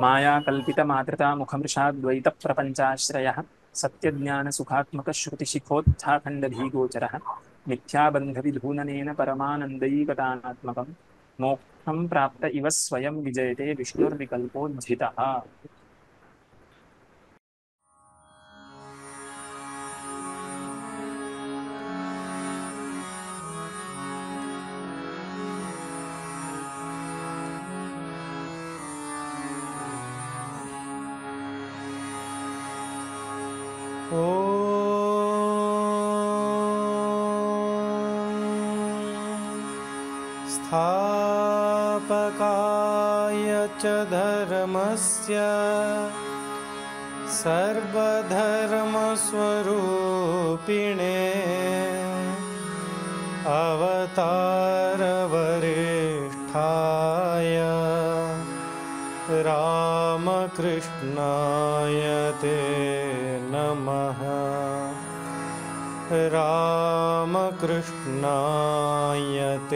मायाकल्पितमातृतामुखमृषाद्वैतप्रपञ्चाश्रयः सत्यज्ञानसुखात्मकश्रुतिशिखोत्थाखण्डधीगोचरः मिथ्याबन्धविधूननेन परमानन्दैकतानात्मकं मोक् दुःखं प्राप्त इव स्वयं विजयते विष्णुर्विकल्पो जिता सर्वधर्मस्वरूपिणे अवतारवरिष्ठाय रामकृष्णायते नमः रामकृष्णायते